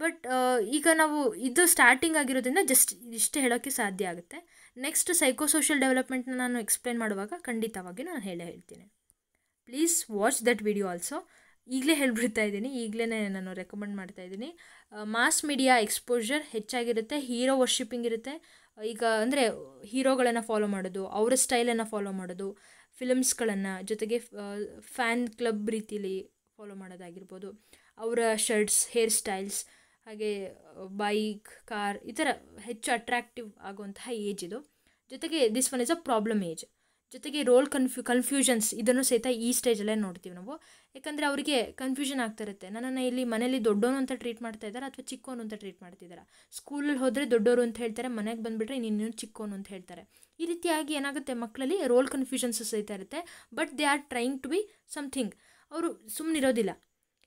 ಬಟ್ uh, ಈಗ ನಾವು ಇದು ಸ್ಟಾರ್ಟಿಂಗ್ ಆಗಿರೋದ್ರಿಂದ ಜಸ್ಟ್ ಇಷ್ಟೇ ಹೇಳೋಕ್ಕೆ ಸಾಧ್ಯ ಆಗುತ್ತೆ ನೆಕ್ಸ್ಟ್ ಸೈಕೋ ಸೋಷಿಯಲ್ ಡೆವಲಪ್ಮೆಂಟ್ನ ನಾನು ಎಕ್ಸ್ಪ್ಲೇನ್ ಮಾಡುವಾಗ ಖಂಡಿತವಾಗಿ ನಾನು ಹೇಳೇ ಹೇಳ್ತೀನಿ please watch that video also ಈಗಲೇ ಹೇಳ್ಬಿಡ್ತಾ ಇದ್ದೀನಿ ಈಗಲೇ ನಾನು ರೆಕಮೆಂಡ್ ಮಾಡ್ತಾ ಇದ್ದೀನಿ ಮಾಸ್ ಮೀಡಿಯಾ ಎಕ್ಸ್ಪೋಜರ್ ಹೆಚ್ಚಾಗಿರುತ್ತೆ ಹೀರೋ ವರ್ಷಿಪ್ಪಿಂಗ್ ಇರುತ್ತೆ uh, ಈಗ ಅಂದರೆ ಹೀರೋಗಳನ್ನು ಫಾಲೋ ಮಾಡೋದು ಅವರ ಸ್ಟೈಲನ್ನು ಫಾಲೋ ಮಾಡೋದು ಫಿಲಮ್ಸ್ಗಳನ್ನು ಜೊತೆಗೆ ಫ್ಯಾನ್ uh, ಕ್ಲಬ್ ರೀತಿಲಿ ಫಾಲೋ ಮಾಡೋದಾಗಿರ್ಬೋದು ಅವರ ಶರ್ಟ್ಸ್ ಹೇರ್ ಸ್ಟೈಲ್ಸ್ ಹಾಗೆ ಬೈಕ್ ಕಾರ್ ಈ ಥರ ಹೆಚ್ಚು ಅಟ್ರ್ಯಾಕ್ಟಿವ್ ಆಗುವಂತಹ ಏಜ್ ಇದು ಜೊತೆಗೆ this one is a problem age ಜೊತೆಗೆ ರೋಲ್ ಕನ್ಫ್ಯೂ ಕನ್ಫ್ಯೂಷನ್ಸ್ ಇದನ್ನು ಸಹಿತ ಈ ಸ್ಟೇಜಲ್ಲೇ ನೋಡ್ತೀವಿ ನಾವು ಯಾಕಂದರೆ ಅವರಿಗೆ ಕನ್ಫ್ಯೂಷನ್ ಆಗ್ತಿರತ್ತೆ ನನ್ನನ್ನು ಇಲ್ಲಿ ಮನೇಲಿ ದೊಡ್ಡೋನು ಅಂತ ಟ್ರೀಟ್ ಮಾಡ್ತಾ ಇದ್ದಾರೆ ಅಥವಾ ಚಿಕ್ಕೋನು ಅಂತ ಟ್ರೀಟ್ ಮಾಡ್ತಿದ್ದಾರೆ ಸ್ಕೂಲಲ್ಲಿ ಹೋದರೆ ದೊಡ್ಡವರು ಅಂತ ಹೇಳ್ತಾರೆ ಮನೆಗೆ ಬಂದುಬಿಟ್ರೆ ನೀನು ಚಿಕ್ಕೋನು ಅಂತ ಹೇಳ್ತಾರೆ ಈ ರೀತಿಯಾಗಿ ಏನಾಗುತ್ತೆ ಮಕ್ಕಳಲ್ಲಿ ರೋಲ್ ಕನ್ಫ್ಯೂಷನ್ಸ್ ಸಹಿತ ಇರುತ್ತೆ but they are trying to be something ಅವರು ಸುಮ್ಮನಿರೋದಿಲ್ಲ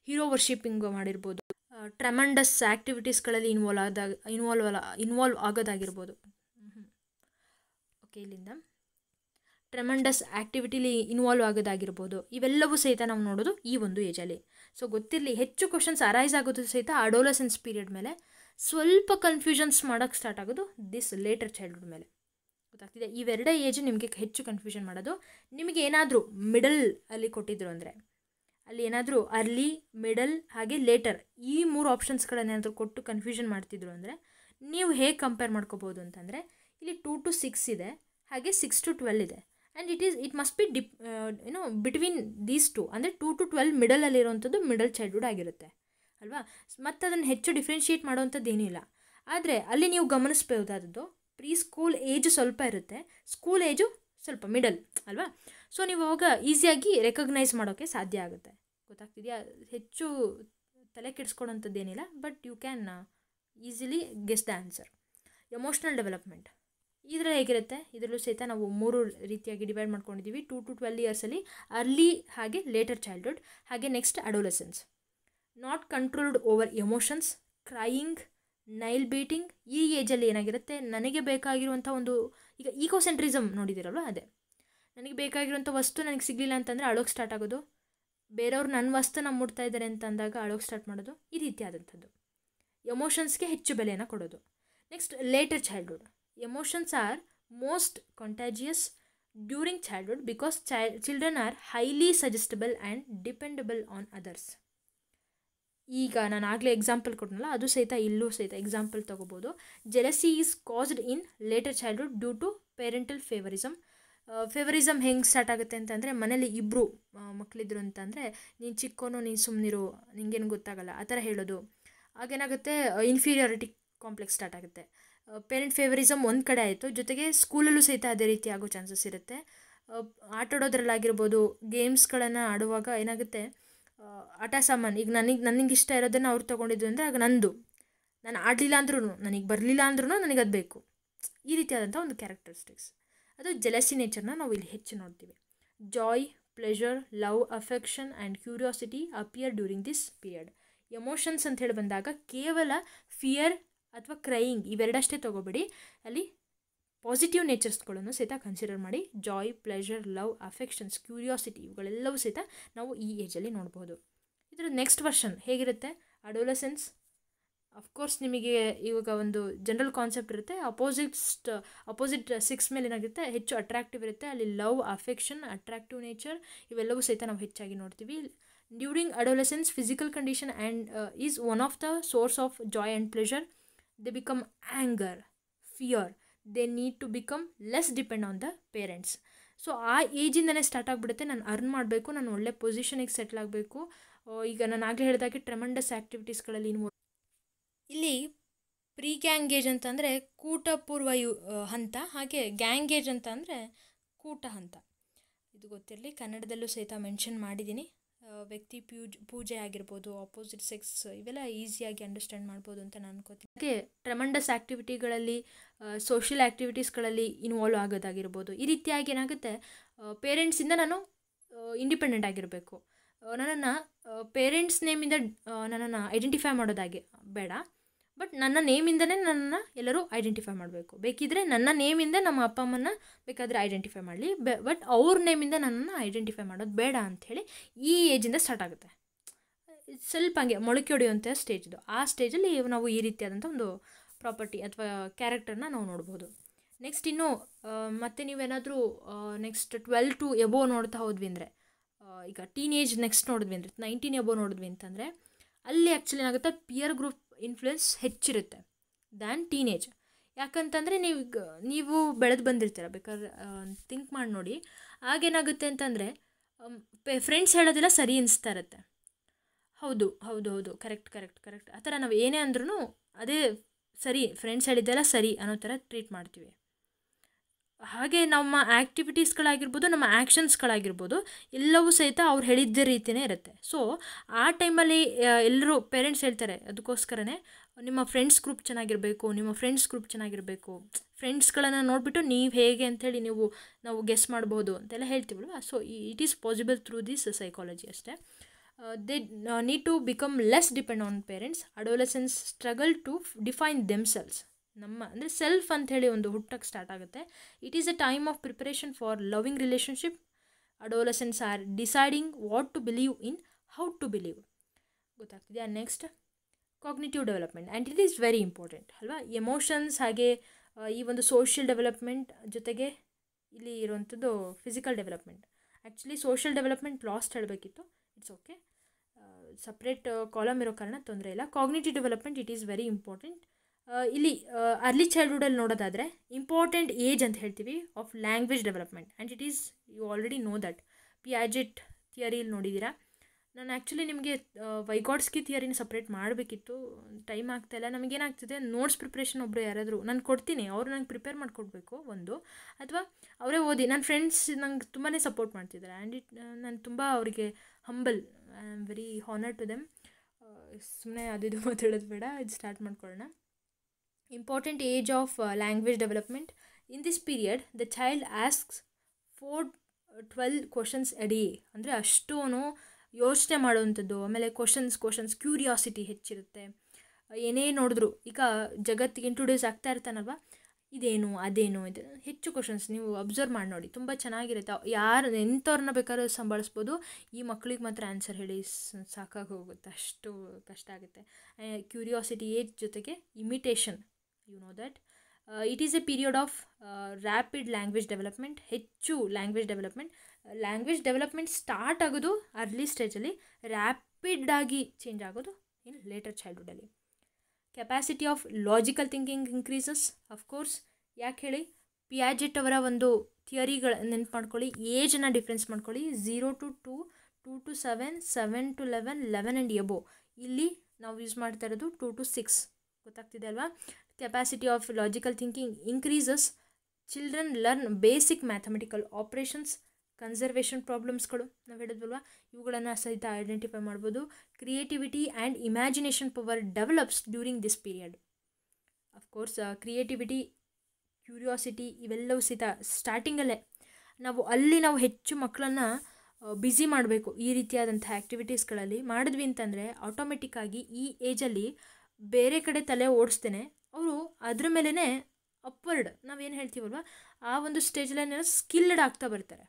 ಹೀರೋ ವರ್ಷಿಪ್ಪಿಂಗ್ ಮಾಡಿರ್ಬೋದು ಟ್ರೆಮಂಡಸ್ ಆ್ಯಕ್ಟಿವಿಟೀಸ್ಗಳಲ್ಲಿ ಇನ್ವಾಲ್ವ್ ಆದಾಗ ಇನ್ವಾಲ್ವ್ ಅಲ್ಲ ಇನ್ವಾಲ್ವ್ ಆಗೋದಾಗಿರ್ಬೋದು ಓಕೆ ಇಲ್ಲಿಂದ ಟ್ರೆಮಂಡಸ್ ಆ್ಯಕ್ಟಿವಿಟಿಲಿ ಇನ್ವಾಲ್ವ್ ಆಗೋದಾಗಿರ್ಬೋದು ಇವೆಲ್ಲವೂ ಸಹಿತ ನಾವು ನೋಡೋದು ಈ ಒಂದು ಏಜಲ್ಲಿ ಸೊ ಗೊತ್ತಿರಲಿ ಹೆಚ್ಚು ಕ್ವಶನ್ಸ್ ಅರೈಸ್ ಆಗೋದು ಸಹಿತ ಅಡೋಲಸೆನ್ಸ್ ಪೀರಿಯಡ್ ಮೇಲೆ ಸ್ವಲ್ಪ ಕನ್ಫ್ಯೂಷನ್ಸ್ ಮಾಡೋಕ್ಕೆ ಸ್ಟಾರ್ಟ್ ಆಗೋದು ದಿಸ್ ಲೇಟರ್ ಚೈಲ್ಡ್ಹುಡ್ ಮೇಲೆ ಗೊತ್ತಾಗ್ತಿದೆ ಇವೆರಡೇ ಏಜ್ ನಿಮಗೆ ಹೆಚ್ಚು ಕನ್ಫ್ಯೂಷನ್ ಮಾಡೋದು ನಿಮಗೆ ಏನಾದರೂ ಮಿಡಲ್ ಅಲ್ಲಿ ಕೊಟ್ಟಿದ್ರು ಅಂದರೆ ಅಲ್ಲಿ ಏನಾದರೂ ಅರ್ಲಿ ಮಿಡಲ್ ಹಾಗೆ ಲೇಟರ್ ಈ ಮೂರು ಆಪ್ಷನ್ಸ್ಗಳನ್ನೇನಾದರೂ ಕೊಟ್ಟು ಕನ್ಫ್ಯೂಷನ್ ಮಾಡ್ತಿದ್ರು ಅಂದರೆ ನೀವು ಹೇಗೆ ಕಂಪೇರ್ ಮಾಡ್ಕೋಬೋದು ಅಂತಂದರೆ ಇಲ್ಲಿ ಟೂ ಟು ಸಿಕ್ಸ್ ಇದೆ ಹಾಗೆ ಸಿಕ್ಸ್ ಟು ಟ್ವೆಲ್ ಇದೆ and it is it must be dip ಏನೋ ಬಿಟ್ವೀನ್ ದೀಸ್ ಟು ಅಂದರೆ ಟೂ ಟು ಟ್ವೆಲ್ ಮಿಡಲಲ್ಲಿರುವಂಥದ್ದು ಮಿಡಲ್ ಚೈಲ್ಡ್ಹುಡ್ ಆಗಿರುತ್ತೆ ಅಲ್ವಾ ಮತ್ತು ಅದನ್ನು ಹೆಚ್ಚು ಡಿಫ್ರೆನ್ಷಿಯೇಟ್ ಮಾಡುವಂಥದ್ದು ಏನಿಲ್ಲ ಆದರೆ ಅಲ್ಲಿ ನೀವು ಗಮನಿಸ್ಬೋದಾದದ್ದು ಪ್ರೀ ಸ್ಕೂಲ್ ಏಜ್ ಸ್ವಲ್ಪ ಇರುತ್ತೆ ಸ್ಕೂಲ್ ಏಜು ಸ್ವಲ್ಪ ಮಿಡಲ್ ಅಲ್ವಾ ಸೊ ನೀವು ಅವಾಗ ಈಸಿಯಾಗಿ ರೆಕಗ್ನೈಸ್ ಮಾಡೋಕ್ಕೆ ಸಾಧ್ಯ ಆಗುತ್ತೆ ಗೊತ್ತಾಗ್ತಿದೆಯಾ ಹೆಚ್ಚು ತಲೆ ಅಂಥದ್ದೇನಿಲ್ಲ but you can easily guess the answer emotional development ಇದರಲ್ಲಿ ಹೇಗಿರುತ್ತೆ ಇದರಲ್ಲೂ ಸಹಿತ ನಾವು ಮೂರು ರೀತಿಯಾಗಿ ಡಿವೈಡ್ ಮಾಡ್ಕೊಂಡಿದ್ದೀವಿ ಟು ಟು ಟ್ವೆಲ್ ಇಯರ್ಸಲ್ಲಿ ಅರ್ಲಿ ಹಾಗೆ ಲೇಟರ್ ಚೈಲ್ಡ್ಹುಡ್ ಹಾಗೆ next adolescence not controlled over emotions crying nail beating ಈ ಏಜಲ್ಲಿ ಏನಾಗಿರುತ್ತೆ ನನಗೆ ಬೇಕಾಗಿರುವಂಥ ಒಂದು ಈಗ ಈಕೋಸೆಂಟ್ರಿಸಮ್ ನೋಡಿದಿರಲ್ವ ಅದೇ ನನಗೆ ಬೇಕಾಗಿರುವಂಥ ವಸ್ತು ನನಗೆ ಸಿಗಲಿಲ್ಲ ಅಂತಂದರೆ ಅಳೋಕೆ ಸ್ಟಾರ್ಟ್ ಆಗೋದು ಬೇರೆಯವ್ರು ನನ್ನ ವಸ್ತುನ ಮುಟ್ತಾ ಇದ್ದಾರೆ ಅಂತ ಅಂದಾಗ ಸ್ಟಾರ್ಟ್ ಮಾಡೋದು ಈ ರೀತಿಯಾದಂಥದ್ದು ಎಮೋಷನ್ಸ್ಗೆ ಹೆಚ್ಚು ಬೆಲೆಯನ್ನು ಕೊಡೋದು next later childhood emotions are most contagious during childhood because ಚೈ children are highly suggestible and dependable on others ಈಗ ನಾನು ಆಗಲೇ ಎಕ್ಸಾಂಪಲ್ ಕೊಟ್ಟನಲ್ಲ ಅದು ಸಹಿತ ಇಲ್ಲೂ ಸಹಿತ ಎಕ್ಸಾಂಪಲ್ ತೊಗೋಬೋದು jealousy is caused in later childhood due to parental favouritism favouritism ಹೆಂಗೆ ಸ್ಟಾರ್ಟ್ ಆಗುತ್ತೆ ಅಂತಂದರೆ ಮನೇಲಿ ಇಬ್ಬರು ಮಕ್ಕಳಿದ್ರು ಅಂತಂದರೆ ನೀನು ಚಿಕ್ಕೋನು ನೀನು ಸುಮ್ಮನಿರು ನಿಂಗೇನು ಗೊತ್ತಾಗಲ್ಲ ಆ ಥರ ಹೇಳೋದು ಆಗೇನಾಗುತ್ತೆ ಇನ್ಫೀರಿಯಾರಿಟಿ ಕಾಂಪ್ಲೆಕ್ಸ್ ಸ್ಟಾರ್ಟ್ ಆಗುತ್ತೆ ಪೇರೆಂಟ್ ಫೇವರಿಸಮ್ ಒಂದು ಕಡೆ ಆಯಿತು ಜೊತೆಗೆ ಸ್ಕೂಲಲ್ಲೂ ಸಹಿತ ಅದೇ ರೀತಿ ಆಗೋ ಚಾನ್ಸಸ್ ಇರುತ್ತೆ ಆಡೋದ್ರಲ್ಲಾಗಿರ್ಬೋದು ಗೇಮ್ಸ್ಗಳನ್ನು ಆಡುವಾಗ ಏನಾಗುತ್ತೆ ಆಟ ಸಾಮಾನು ಈಗ ನನಗೆ ನನಗೆ ಇಷ್ಟ ಇರೋದನ್ನು ಅವ್ರು ತೊಗೊಂಡಿದ್ದು ಅಂದರೆ ಆಗ ನಂದು ನಾನು ಆಡಲಿಲ್ಲ ಅಂದ್ರೂ ನನಗೆ ಬರಲಿಲ್ಲ ಅಂದ್ರೂ ನನಗೆ ಅದು ಬೇಕು ಈ ರೀತಿಯಾದಂಥ ಒಂದು ಕ್ಯಾರೆಕ್ಟರಿಸ್ಟಿಕ್ಸ್ ಅದು ಜೆಲಸಿ ನೇಚರ್ನ ನಾವು ಇಲ್ಲಿ ಹೆಚ್ಚು ನೋಡ್ತೀವಿ joy pleasure love affection and curiosity appear during this period emotions ಅಂತ ಹೇಳಿ ಬಂದಾಗ ಕೇವಲ ಫಿಯರ್ ಅಥವಾ ಕ್ರೈಯಿಂಗ್ ಇವೆರಡಷ್ಟೇ ತೊಗೊಬೇಡಿ ಅಲ್ಲಿ ಪಾಸಿಟಿವ್ ನೇಚರ್ಸ್ಗಳನ್ನು ಸಹಿತ ಕನ್ಸಿಡರ್ ಮಾಡಿ joy pleasure love affections curiosity ಇವುಗಳೆಲ್ಲವೂ ಸಹಿತ ನಾವು ಈ ಏಜಲ್ಲಿ ನೋಡ್ಬೋದು ಇದರ ನೆಕ್ಸ್ಟ್ ವರ್ಷನ್ ಹೇಗಿರುತ್ತೆ ಅಡೋಲಸೆನ್ಸ್ ಅಫ್ಕೋರ್ಸ್ ನಿಮಗೆ ಇವಾಗ ಒಂದು ಜನರಲ್ ಕಾನ್ಸೆಪ್ಟ್ ಇರುತ್ತೆ ಅಪೋಸಿಟ್ಸ್ಟ್ ಅಪೋಸಿಟ್ ಸಿಕ್ಸ್ ಮೇಲೆ ಏನಾಗಿರುತ್ತೆ ಹೆಚ್ಚು ಅಟ್ರಾಕ್ಟಿವ್ ಇರುತ್ತೆ ಅಲ್ಲಿ ಲವ್ ಅಫೆಕ್ಷನ್ ಅಟ್ರಾಕ್ಟಿವ್ ನೇಚರ್ ಇವೆಲ್ಲವೂ ಸಹಿತ ನಾವು ಹೆಚ್ಚಾಗಿ ನೋಡ್ತೀವಿ during adolescence physical condition and is one of the source of joy and pleasure they become anger fear they need to become less depend on the parents so ಆ ಏಜಿಂದನೇ start ಆಗಿಬಿಡುತ್ತೆ ನಾನು earn ಮಾಡಬೇಕು ನಾನು ಒಳ್ಳೆ ಪೊಸಿಷನಿಗೆ ಸೆಟ್ಲ್ ಆಗಬೇಕು ಈಗ ನಾನು ಆಗಲೇ ಹೇಳಿದಾಗೆ ಟ್ರೆಮಂಡಸ್ ಆ್ಯಕ್ಟಿವಿಟೀಸ್ಗಳಲ್ಲಿ ಇನ್ವಾಲ್ವ್ ಇಲ್ಲಿ ಪ್ರೀ ಗ್ಯಾಂಗೇಜ್ ಅಂತಂದರೆ ಕೂಟಪೂರ್ವ ಯು ಹಂತ ಹಾಗೆ ಗ್ಯಾಂಗೇಜ್ ಅಂತ ಅಂದರೆ ಕೂಟ ಹಂತ ಇದು ಗೊತ್ತಿರಲಿ ಕನ್ನಡದಲ್ಲೂ ಸಹಿತ ಮೆನ್ಷನ್ ಮಾಡಿದ್ದೀನಿ ವ್ಯಕ್ತಿ ಪ್ಯೂಜ್ ಪೂಜೆ ಆಗಿರ್ಬೋದು ಆಪೋಸಿಟ್ ಸೆಕ್ಸ್ ಇವೆಲ್ಲ ಈಸಿಯಾಗಿ ಅಂಡರ್ಸ್ಟ್ಯಾಂಡ್ ಮಾಡ್ಬೋದು ಅಂತ ನಾನು ಅನ್ಕೋತೀನಿ ಹಾಗೆ ಟ್ರಮಂಡಸ್ ಆ್ಯಕ್ಟಿವಿಟಿಗಳಲ್ಲಿ ಸೋಷಿಯಲ್ ಆ್ಯಕ್ಟಿವಿಟೀಸ್ಗಳಲ್ಲಿ ಇನ್ವಾಲ್ವ್ ಆಗೋದಾಗಿರ್ಬೋದು ಈ ರೀತಿಯಾಗಿ ಏನಾಗುತ್ತೆ ಪೇರೆಂಟ್ಸಿಂದ ನಾನು ಇಂಡಿಪೆಂಡೆಂಟ್ ಆಗಿರಬೇಕು ನನ್ನನ್ನು ಪೇರೆಂಟ್ಸ್ ನೇಮಿಂದ ನನ್ನನ್ನು ಐಡೆಂಟಿಫೈ ಮಾಡೋದಾಗಿ ಬೇಡ ಬಟ್ ನನ್ನ ನೇಮಿಂದನೇ ನನ್ನನ್ನು ಎಲ್ಲರೂ ಐಡೆಂಟಿಫೈ ಮಾಡಬೇಕು ಬೇಕಿದ್ದರೆ ನನ್ನ ನೇಮಿಂದ ನಮ್ಮ ಅಪ್ಪ ಅಮ್ಮನ ಬೇಕಾದರೆ ಐಡೆಂಟಿಫೈ ಮಾಡಲಿ ಬಟ್ ಅವ್ರ ನೇಮಿಂದ ನನ್ನನ್ನು ಐಡೆಂಟಿಫೈ ಮಾಡೋದು ಬೇಡ ಅಂಥೇಳಿ ಈ ಏಜಿಂದ ಸ್ಟಾರ್ಟ್ ಆಗುತ್ತೆ ಸ್ವಲ್ಪ ಹಂಗೆ ಮೊಳಕೆ ಹೊಡೆಯುವಂಥ ಸ್ಟೇಜ್ದು ಆ ಸ್ಟೇಜಲ್ಲಿ ನಾವು ಈ ರೀತಿಯಾದಂಥ ಒಂದು ಪ್ರಾಪರ್ಟಿ ಅಥವಾ ಕ್ಯಾರೆಕ್ಟರ್ನ ನಾವು ನೋಡ್ಬೋದು ನೆಕ್ಸ್ಟ್ ಇನ್ನು ಮತ್ತೆ ನೀವೇನಾದರೂ ನೆಕ್ಸ್ಟ್ ಟ್ವೆಲ್ ಟು ಎಬೋ ನೋಡ್ತಾ ಹೋದ್ವಿ ಅಂದರೆ ಈಗ ಟೀನೇಜ್ ನೆಕ್ಸ್ಟ್ ನೋಡಿದ್ವಿ ಅಂದರೆ ನೈನ್ಟೀನ್ ಎಬೋ ನೋಡಿದ್ವಿ ಅಂತಂದರೆ ಅಲ್ಲಿ ಆ್ಯಕ್ಚುಲಿ ಏನಾಗುತ್ತೆ ಪಿಯರ್ ಗ್ರೂಪ್ ಇನ್ಫ್ಲುಯೆನ್ಸ್ ಹೆಚ್ಚಿರುತ್ತೆ ದ್ಯಾನ್ ಟೀನೇಜ್ ಯಾಕಂತಂದರೆ ನೀವು ನೀವು ಬೆಳೆದು ಬಂದಿರ್ತೀರ ಬೇಕಾದ್ರೆ ಥಿಂಕ್ ಮಾಡಿ ನೋಡಿ ಆಗೇನಾಗುತ್ತೆ ಅಂತಂದರೆ ಪೆ ಫ್ರೆಂಡ್ಸ್ ಹೇಳೋದೆಲ್ಲ ಸರಿ ಅನಿಸ್ತಾ ಇರುತ್ತೆ ಹೌದು ಹೌದು ಹೌದು ಕರೆಕ್ಟ್ ಕರೆಕ್ಟ್ ಕರೆಕ್ಟ್ ಆ ಥರ ನಾವು ಏನೇ ಅಂದ್ರೂ ಅದೇ ಸರಿ ಫ್ರೆಂಡ್ಸ್ ಹೇಳಿದ್ದೆಲ್ಲ ಸರಿ ಅನ್ನೋ ಥರ ಟ್ರೀಟ್ ಮಾಡ್ತೀವಿ ಹಾಗೆ ನಮ್ಮ ಆ್ಯಕ್ಟಿವಿಟೀಸ್ಗಳಾಗಿರ್ಬೋದು ನಮ್ಮ ಆ್ಯಕ್ಷನ್ಸ್ಗಳಾಗಿರ್ಬೋದು ಎಲ್ಲವೂ ಸಹಿತ ಅವ್ರು ಹೇಳಿದ್ದ ರೀತಿಯೇ ಇರುತ್ತೆ ಸೊ ಆ ಟೈಮಲ್ಲಿ ಎಲ್ಲರೂ ಪೇರೆಂಟ್ಸ್ ಹೇಳ್ತಾರೆ ಅದಕ್ಕೋಸ್ಕರನೇ ನಿಮ್ಮ ಫ್ರೆಂಡ್ಸ್ ಗ್ರೂಪ್ ಚೆನ್ನಾಗಿರಬೇಕು ನಿಮ್ಮ ಫ್ರೆಂಡ್ಸ್ ಗ್ರೂಪ್ ಚೆನ್ನಾಗಿರಬೇಕು ಫ್ರೆಂಡ್ಸ್ಗಳನ್ನು ನೋಡಿಬಿಟ್ಟು ನೀವು ಹೇಗೆ ಅಂಥೇಳಿ ನೀವು ನಾವು ಗೆಸ್ ಮಾಡ್ಬೋದು ಅಂತೆಲ್ಲ ಹೇಳ್ತೀವಲ್ವ so it is possible through this psychology ಅಷ್ಟೇ they need to become less depend on parents adolescence struggle to define themselves ನಮ್ಮ ಅಂದರೆ ಸೆಲ್ಫ್ ಹೇಳಿ ಒಂದು ಹುಟ್ಟಕ್ಕೆ ಸ್ಟಾರ್ಟ್ ಆಗುತ್ತೆ it is a time of preparation for loving relationship adolescence are deciding what to believe in how to believe ಗೊತ್ತಾಗ್ತಿದೆಯಾ next cognitive development and it is very important ಅಲ್ವಾ emotions ಹಾಗೆ ಈ ಒಂದು ಸೋಷಿಯಲ್ ಡೆವಲಪ್ಮೆಂಟ್ ಜೊತೆಗೆ ಇಲ್ಲಿ ಇರುವಂಥದ್ದು physical development actually social development last ಹೇಳಬೇಕಿತ್ತು it's okay separate column ಇರೋ ಕಾರಣ ತೊಂದರೆ ಇಲ್ಲ cognitive development it is very important ಇಲ್ಲಿ ಅರ್ಲಿ ಚೈಲ್ಡ್ಹುಡಲ್ಲಿ ನೋಡೋದಾದರೆ ಇಂಪಾರ್ಟೆಂಟ್ ಏಜ್ ಅಂತ ಹೇಳ್ತೀವಿ of language development and it is you already know that Piaget ಥಿಯರಿಲಿ ನೋಡಿದ್ದೀರಾ ನಾನು ಆ್ಯಕ್ಚುಲಿ ನಿಮಗೆ ವೈಗಾಡ್ಸ್ಕಿ ಥಿಯರಿನ ಸಪ್ರೇಟ್ ಮಾಡಬೇಕಿತ್ತು ಟೈಮ್ ಆಗ್ತಾಯಿಲ್ಲ ನಮಗೇನಾಗ್ತಿದೆ ನೋಟ್ಸ್ ಪ್ರಿಪ್ರೇಷನ್ ಒಬ್ಬರು ಯಾರಾದರೂ ನಾನು ಕೊಡ್ತೀನಿ ಅವರು ನಂಗೆ ಪ್ರಿಪೇರ್ ಮಾಡಿಕೊಡ್ಬೇಕು ಒಂದು ಅಥವಾ ಅವರೇ ಓದಿ ನನ್ನ ಫ್ರೆಂಡ್ಸ್ ನಂಗೆ ತುಂಬಾ ಸಪೋರ್ಟ್ ಮಾಡ್ತಿದ್ದಾರೆ ಆ್ಯಂಡ್ ಇಟ್ ನಾನು ತುಂಬ ಅವರಿಗೆ humble I am very honour to them ಸುಮ್ಮನೆ ಅದು ಇದು ಮಾತಾಡೋದು ಬೇಡ ಇದು ಸ್ಟಾರ್ಟ್ ಮಾಡ್ಕೊಳ್ಳೋಣ important age of language development in In this period, the child asks four twelve questions a ಅಂದರೆ ಅಷ್ಟೂನು ಯೋಚನೆ ಮಾಡುವಂಥದ್ದು ಆಮೇಲೆ ಕ್ವಶನ್ಸ್ ಕ್ವಶನ್ಸ್ ಕ್ಯೂರಿಯಾಸಿಟಿ ಹೆಚ್ಚಿರುತ್ತೆ ಏನೇ ನೋಡಿದ್ರು ಈಗ ಜಗತ್ತಿಗೆ ಇಂಟ್ರೊಡ್ಯೂಸ್ ಆಗ್ತಾ ಇರ್ತಾನಲ್ವ ಇದೇನು ಅದೇನು ಇದು ಹೆಚ್ಚು ಕ್ವಶನ್ಸ್ ನೀವು ಅಬ್ಸರ್ವ್ ಮಾಡಿ ನೋಡಿ ತುಂಬ ಚೆನ್ನಾಗಿರುತ್ತೆ ಯಾರು ಎಂಥವ್ರನ್ನ ಬೇಕಾದ್ರೂ ಸಂಭಾಳಿಸ್ಬೋದು ಈ ಮಕ್ಕಳಿಗೆ ಮಾತ್ರ ಆನ್ಸರ್ ಹೇಳಿ ಸಾಕಾಗಿ ಹೋಗುತ್ತೆ ಅಷ್ಟು ಕಷ್ಟ ಆಗುತ್ತೆ ಕ್ಯೂರಿಯಾಸಿಟಿ ಏಜ್ ಜೊತೆಗೆ imitation you know that it is a period of rapid language development ಹೆಚ್ಚು language development language development start ಆಗೋದು ಅರ್ಲಿ ಸ್ಟೇಜಲ್ಲಿ ರ್ಯಾಪಿಡ್ ಆಗಿ ಚೇಂಜ್ ಆಗೋದು ಇನ್ ಲೇಟರ್ ಚೈಲ್ಡ್ಹುಡಲ್ಲಿ capacity of logical thinking increases of course ಯಾಕೆ ಹೇಳಿ ಪಿಯಾಜೆಟ್ ಅವರ ಒಂದು ಥಿಯರಿಗಳ ನೆನ್ಪು ಮಾಡ್ಕೊಳ್ಳಿ ಏಜನ್ನು ಡಿಫ್ರೆನ್ಸ್ ಮಾಡ್ಕೊಳ್ಳಿ zero to two two to seven seven to eleven eleven and above ಇಲ್ಲಿ ನಾವು ಯೂಸ್ ಮಾಡ್ತಾ ಇರೋದು ಟು ಟು ಸಿಕ್ಸ್ ಗೊತ್ತಾಗ್ತಿದೆ ಅಲ್ವಾ capacity of logical thinking increases, children learn basic mathematical operations conservation ಪ್ರಾಬ್ಲಮ್ಸ್ಗಳು ನಾವು ಹೇಳಿದ್ವಲ್ವ ಇವುಗಳನ್ನು ಸಹಿತ ಐಡೆಂಟಿಫೈ ಮಾಡ್ಬೋದು creativity and imagination power develops during this period of course creativity curiosity ಇವೆಲ್ಲವೂ ಸಹಿತ ಸ್ಟಾರ್ಟಿಂಗಲ್ಲೇ ನಾವು ಅಲ್ಲಿ ನಾವು ಹೆಚ್ಚು ಮಕ್ಕಳನ್ನು ಬ್ಯುಸಿ uh, ಮಾಡಬೇಕು ಈ ರೀತಿಯಾದಂಥ ಆ್ಯಕ್ಟಿವಿಟೀಸ್ಗಳಲ್ಲಿ ಮಾಡಿದ್ವಿ ಅಂತಂದರೆ ಆಟೋಮೆಟಿಕ್ಕಾಗಿ ಈ ಏಜಲ್ಲಿ ಬೇರೆ ಕಡೆ ತಲೆ ಓಡಿಸ್ತೇನೆ ಅವರು ಅದ್ರ ಮೇಲೇ ಅಪ್ವರ್ಡ್ ನಾವೇನು ಹೇಳ್ತೀವಲ್ವ ಆ ಒಂದು ಸ್ಟೇಜಲ್ಲೇ ಸ್ಕಿಲ್ಡ್ ಆಗ್ತಾ ಬರ್ತಾರೆ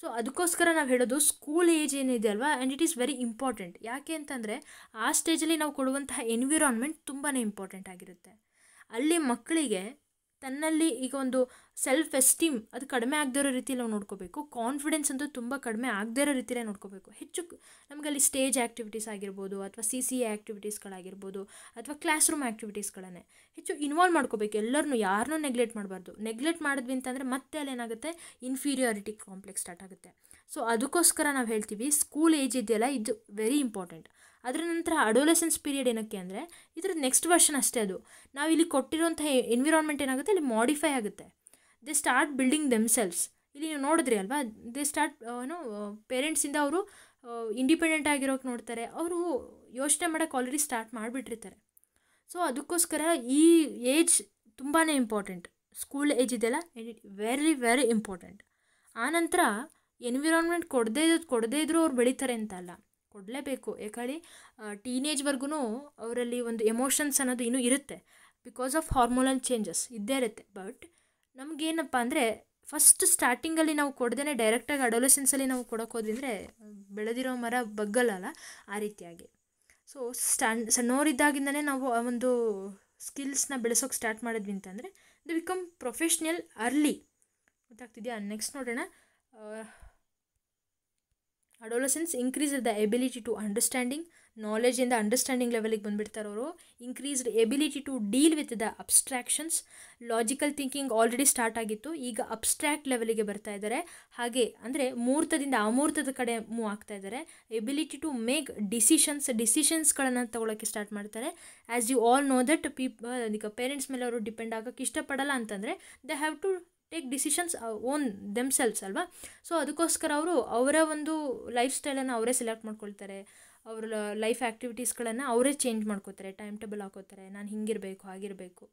ಸೊ ಅದಕ್ಕೋಸ್ಕರ ನಾವು ಹೇಳೋದು ಸ್ಕೂಲ್ ಏಜ್ ಏನಿದೆ ಅಲ್ವಾ and it is very important ಯಾಕೆ ಅಂತಂದರೆ ಆ ಸ್ಟೇಜಲ್ಲಿ ನಾವು ಕೊಡುವಂತಹ ಎನ್ವಿರಾನ್ಮೆಂಟ್ ತುಂಬಾ ಇಂಪಾರ್ಟೆಂಟ್ ಆಗಿರುತ್ತೆ ಅಲ್ಲಿ ಮಕ್ಕಳಿಗೆ ತನ್ನಲ್ಲಿ ಈಗ ಒಂದು ಸೆಲ್ಫ್ ಎಸ್ಟೀಮ್ ಅದು ಕಡಿಮೆ ಆಗದಿರೋ ಇರೋ ರೀತಿಯಲ್ಲಿ ನಾವು ನೋಡ್ಕೋಬೇಕು ಕಾನ್ಫಿಡೆನ್ಸ್ ಅಂತೂ ತುಂಬ ಕಡಿಮೆ ಆಗದೇ ಇರೋ ರೀತಿಯಲ್ಲೇ ನೋಡ್ಕೋಬೇಕು ಹೆಚ್ಚು ನಮಗಲ್ಲಿ ಸ್ಟೇಜ್ ಆ್ಯಕ್ಟಿವಿಟೀಸ್ ಆಗಿರ್ಬೋದು ಅಥವಾ ಸಿ ಸಿ ಎ ಆ್ಯಕ್ಟಿವಿಟೀಸ್ಗಳಾಗಿರ್ಬೋದು ಅಥವಾ ಕ್ಲಾಸ್ ರೂಮ್ ಆ್ಯಕ್ಟಿವಿಟೀಸ್ಗಳನ್ನೇ ಹೆಚ್ಚು ಇನ್ವಾಲ್ವ್ ಮಾಡ್ಕೋಬೇಕು ಎಲ್ಲರನ್ನೂ ಯಾರನ್ನೂ ನೆಗ್ಲೆಕ್ಟ್ ಮಾಡಬಾರ್ದು ನೆಗ್ಲೆಕ್ಟ್ ಮಾಡಿದ್ವಿ ಅಂತಂದರೆ ಮತ್ತೆ ಅಲ್ಲೇನಾಗುತ್ತೆ ಇನ್ಫೀರಿಯಾರಿಟಿ ಕಾಂಪ್ಲೆಕ್ಸ್ ಸ್ಟಾರ್ಟ್ ಆಗುತ್ತೆ ಸೊ ಅದಕ್ಕೋಸ್ಕರ ನಾವು ಹೇಳ್ತೀವಿ ಸ್ಕೂಲ್ ಏಜ್ ಇದೆಯಲ್ಲ ಇದು ವೆರಿ ಇಂಪಾರ್ಟೆಂಟ್ ಅದರ ನಂತರ ಅಡೋಲೆಸೆನ್ಸ್ ಪೀರಿಯಡ್ ಏನಕ್ಕೆ ಅಂದರೆ ಇದರ ನೆಕ್ಸ್ಟ್ ವರ್ಷನ್ ಅಷ್ಟೇ ಅದು ನಾವು ಇಲ್ಲಿ ಕೊಟ್ಟಿರುವಂಥ ಎನ್ವಿರಾನ್ಮೆಂಟ್ ಏನಾಗುತ್ತೆ ಇಲ್ಲಿ ಮಾಡಿಫೈ ಆಗುತ್ತೆ ದೇ ಸ್ಟಾರ್ಟ್ ಬಿಲ್ಡಿಂಗ್ ದೆಮ್ಸೆಲ್ಸ್ ಇಲ್ಲಿ ನೀವು ನೋಡಿದ್ರಿ ಅಲ್ವಾ ದೇ ಸ್ಟಾರ್ಟ್ ಏನು ಪೇರೆಂಟ್ಸಿಂದ ಅವರು ಇಂಡಿಪೆಂಡೆಂಟ್ ಆಗಿರೋಕೆ ನೋಡ್ತಾರೆ ಅವರು ಯೋಚನೆ ಮಾಡೋಕ್ಕೆ ಆಲ್ರೆಡಿ ಸ್ಟಾರ್ಟ್ ಮಾಡಿಬಿಟ್ಟಿರ್ತಾರೆ ಸೊ ಅದಕ್ಕೋಸ್ಕರ ಈ ಏಜ್ ತುಂಬಾ ಇಂಪಾರ್ಟೆಂಟ್ ಸ್ಕೂಲ್ ಏಜ್ ಇದೆಲ್ಲ ವೆರಿ ವೆರಿ ಇಂಪಾರ್ಟೆಂಟ್ ಆನಂತರ ಎನ್ವಿರಾನ್ಮೆಂಟ್ ಕೊಡದೇ ಕೊಡದೇ ಇದ್ದರೂ ಅವ್ರು ಬೆಳೀತಾರೆ ಅಂತ ಅಲ್ಲ ಕೊಡಲೇಬೇಕು ಯಾಕಳಿ ಟೀನೇಜ್ವರೆಗೂ ಅವರಲ್ಲಿ ಒಂದು ಎಮೋಷನ್ಸ್ ಅನ್ನೋದು ಇನ್ನೂ ಇರುತ್ತೆ ಬಿಕಾಸ್ ಆಫ್ ಹಾರ್ಮೋನಲ್ ಚೇಂಜಸ್ ಇದ್ದೇ ಇರುತ್ತೆ ಬಟ್ ನಮಗೇನಪ್ಪ ಅಂದರೆ ಫಸ್ಟ್ ಸ್ಟಾರ್ಟಿಂಗಲ್ಲಿ ನಾವು ಕೊಡ್ದೇ ಡೈರೆಕ್ಟಾಗಿ ಅಡೋಲೆಸೆನ್ಸಲ್ಲಿ ನಾವು ಹೋದ್ವಿ ಅಂದರೆ ಬೆಳೆದಿರೋ ಮರ ಬಗ್ಗಲ್ಲಲ್ಲ ಆ ರೀತಿಯಾಗಿ ಸೊ ಸ್ಟ್ಯಾಂಡ್ ಸಣ್ಣವರಿದ್ದಾಗಿಂದನೇ ನಾವು ಆ ಒಂದು ಸ್ಕಿಲ್ಸ್ನ ಬೆಳೆಸೋಕೆ ಸ್ಟಾರ್ಟ್ ಮಾಡಿದ್ವಿ ಅಂತಂದರೆ ದಿ ಬಿಕಮ್ ಪ್ರೊಫೆಷ್ನಲ್ ಅರ್ಲಿ ಗೊತ್ತಾಗ್ತಿದೆಯಾ ನೆಕ್ಸ್ಟ್ ನೋಡೋಣ adolescence increase the ability to understanding ನಾಲೆಜಿಂದ ಅಂಡರ್ಸ್ಟ್ಯಾಂಡಿಂಗ್ ಲೆವೆಲಿಗೆ ಬಂದುಬಿಡ್ತಾರೆ ಅವರು increased ability to deal with the abstractions logical thinking already start ಆಗಿತ್ತು ಈಗ ಅಬ್ಸ್ಟ್ರಾಕ್ಟ್ ಲೆವೆಲಿಗೆ ಬರ್ತಾ ಇದ್ದಾರೆ ಹಾಗೆ ಅಂದರೆ ಮೂರ್ತದಿಂದ ಅಮೂರ್ತದ ಕಡೆ ಮೂವ್ ಆಗ್ತಾ ಇದ್ದಾರೆ ಎಬಿಲಿಟಿ ಟು ಮೇಕ್ ಡಿಸಿಷನ್ಸ್ ಡಿಸಿಷನ್ಸ್ಗಳನ್ನು ತೊಗೊಳಕ್ಕೆ ಸ್ಟಾರ್ಟ್ ಮಾಡ್ತಾರೆ as you all know that people ಈಗ ಪೇರೆಂಟ್ಸ್ ಮೇಲೆ ಅವರು ಡಿಪೆಂಡ್ ಆಗೋಕ್ಕೆ ಇಷ್ಟಪಡಲ್ಲ ಅಂತಂದರೆ they have to take decisions own themselves ಅಲ್ವಾ ಸೊ ಅದಕ್ಕೋಸ್ಕರ ಅವರು ಅವರ ಒಂದು ಲೈಫ್ ಸ್ಟೈಲನ್ನು ಅವರೇ ಸೆಲೆಕ್ಟ್ ಮಾಡ್ಕೊಳ್ತಾರೆ ಅವರ ಲೈಫ್ ಆ್ಯಕ್ಟಿವಿಟೀಸ್ಗಳನ್ನು ಅವರೇ ಚೇಂಜ್ ಮಾಡ್ಕೋತಾರೆ ಟೈಮ್ ಟೇಬಲ್ ಹಾಕೋತಾರೆ ನಾನು ಹಿಂಗಿರಬೇಕು ಆಗಿರಬೇಕು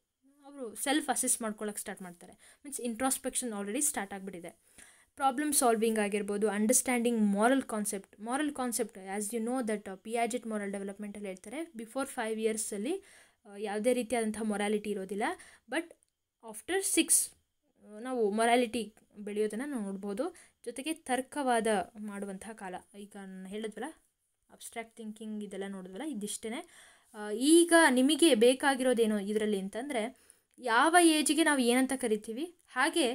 ಅವರು ಸೆಲ್ಫ್ ಅಸಿಸ್ಟ್ ಮಾಡ್ಕೊಳ್ಳೋಕೆ ಸ್ಟಾರ್ಟ್ ಮಾಡ್ತಾರೆ ಮೀನ್ಸ್ ಇಂಟ್ರಾಸ್ಪೆಕ್ಷನ್ ಆಲ್ರೆಡಿ ಸ್ಟಾರ್ಟ್ ಆಗಿಬಿಟ್ಟಿದೆ ಪ್ರಾಬ್ಲಮ್ ಸಾಲ್ವಿಂಗ್ ಆಗಿರ್ಬೋದು understanding moral concept moral concept as you know that Piaget moral ಡೆವಲಪ್ಮೆಂಟಲ್ಲಿ ಹೇಳ್ತಾರೆ ಬಿಫೋರ್ ಫೈವ್ ಇಯರ್ಸಲ್ಲಿ ಯಾವುದೇ ರೀತಿಯಾದಂಥ ಮೊರಾಲಿಟಿ ಇರೋದಿಲ್ಲ ಬಟ್ ಆಫ್ಟರ್ ಸಿಕ್ಸ್ ನಾವು ಮೊರಾಲಿಟಿ ಬೆಳೆಯೋದನ್ನು ನಾವು ನೋಡ್ಬೋದು ಜೊತೆಗೆ ತರ್ಕವಾದ ಮಾಡುವಂತಹ ಕಾಲ ಈಗ ನಾನು ಹೇಳಿದ್ವಲ್ಲ ಅಬ್ಸ್ಟ್ರಾಕ್ಟ್ ಥಿಂಕಿಂಗ್ ಇದೆಲ್ಲ ನೋಡಿದ್ವಲ್ಲ ಇದಿಷ್ಟೇ ಈಗ ನಿಮಗೆ ಬೇಕಾಗಿರೋದೇನು ಇದರಲ್ಲಿ ಅಂತಂದರೆ ಯಾವ ಏಜ್ಗೆ ನಾವು ಏನಂತ ಕರಿತೀವಿ ಹಾಗೆ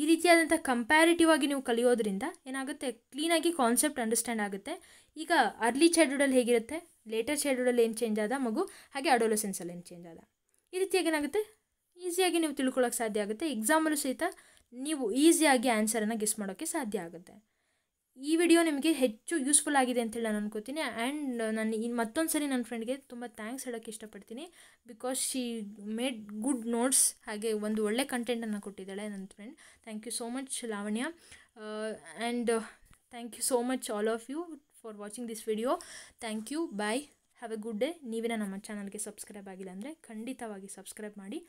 ಈ ರೀತಿಯಾದಂಥ ಕಂಪ್ಯಾರಿಟಿವ್ ಆಗಿ ನೀವು ಕಲಿಯೋದ್ರಿಂದ ಏನಾಗುತ್ತೆ ಕ್ಲೀನಾಗಿ ಕಾನ್ಸೆಪ್ಟ್ ಅಂಡರ್ಸ್ಟ್ಯಾಂಡ್ ಆಗುತ್ತೆ ಈಗ ಅರ್ಲಿ ಚೈಲ್ಡ್ಹುಡಲ್ಲಿ ಹೇಗಿರುತ್ತೆ ಲೇಟರ್ ಚೈಲ್ಡ್ಹುಡಲ್ಲಿ ಏನು ಚೇಂಜ್ ಆದ ಮಗು ಹಾಗೆ ಅಡೋಲಸೆನ್ಸಲ್ಲಿ ಏನು ಚೇಂಜ್ ಆದ ಈ ರೀತಿಯಾಗಿ ಏನಾಗುತ್ತೆ ಈಸಿಯಾಗಿ ನೀವು ತಿಳ್ಕೊಳ್ಳೋಕೆ ಸಾಧ್ಯ ಆಗುತ್ತೆ ಎಕ್ಸಾಮಲ್ಲೂ ಸಹಿತ ನೀವು ಈಸಿಯಾಗಿ ಆನ್ಸರನ್ನು ಗೆಸ್ ಮಾಡೋಕ್ಕೆ ಸಾಧ್ಯ ಆಗುತ್ತೆ ಈ ವಿಡಿಯೋ ನಿಮಗೆ ಹೆಚ್ಚು ಯೂಸ್ಫುಲ್ ಆಗಿದೆ ಅಂತೇಳಿ ನಾನು ಅನ್ಕೋತೀನಿ ಆ್ಯಂಡ್ ನಾನು ಇನ್ನು ಮತ್ತೊಂದು ಸರಿ ನನ್ನ ಫ್ರೆಂಡ್ಗೆ ತುಂಬ ಥ್ಯಾಂಕ್ಸ್ ಹೇಳೋಕ್ಕೆ ಇಷ್ಟಪಡ್ತೀನಿ because she made good notes ಹಾಗೆ ಒಂದು ಒಳ್ಳೆ ಕಂಟೆಂಟನ್ನು ಕೊಟ್ಟಿದ್ದಾಳೆ ನನ್ನ friend thank you so much Lavanya and thank you so much all of you for watching this video thank you bye have a good day ನೀವಿನ ನಮ್ಮ ಚಾನಲ್ಗೆ ಸಬ್ಸ್ಕ್ರೈಬ್ ಆಗಿಲ್ಲ ಅಂದರೆ ಖಂಡಿತವಾಗಿ ಸಬ್ಸ್ಕ್ರೈಬ್ ಮಾಡಿ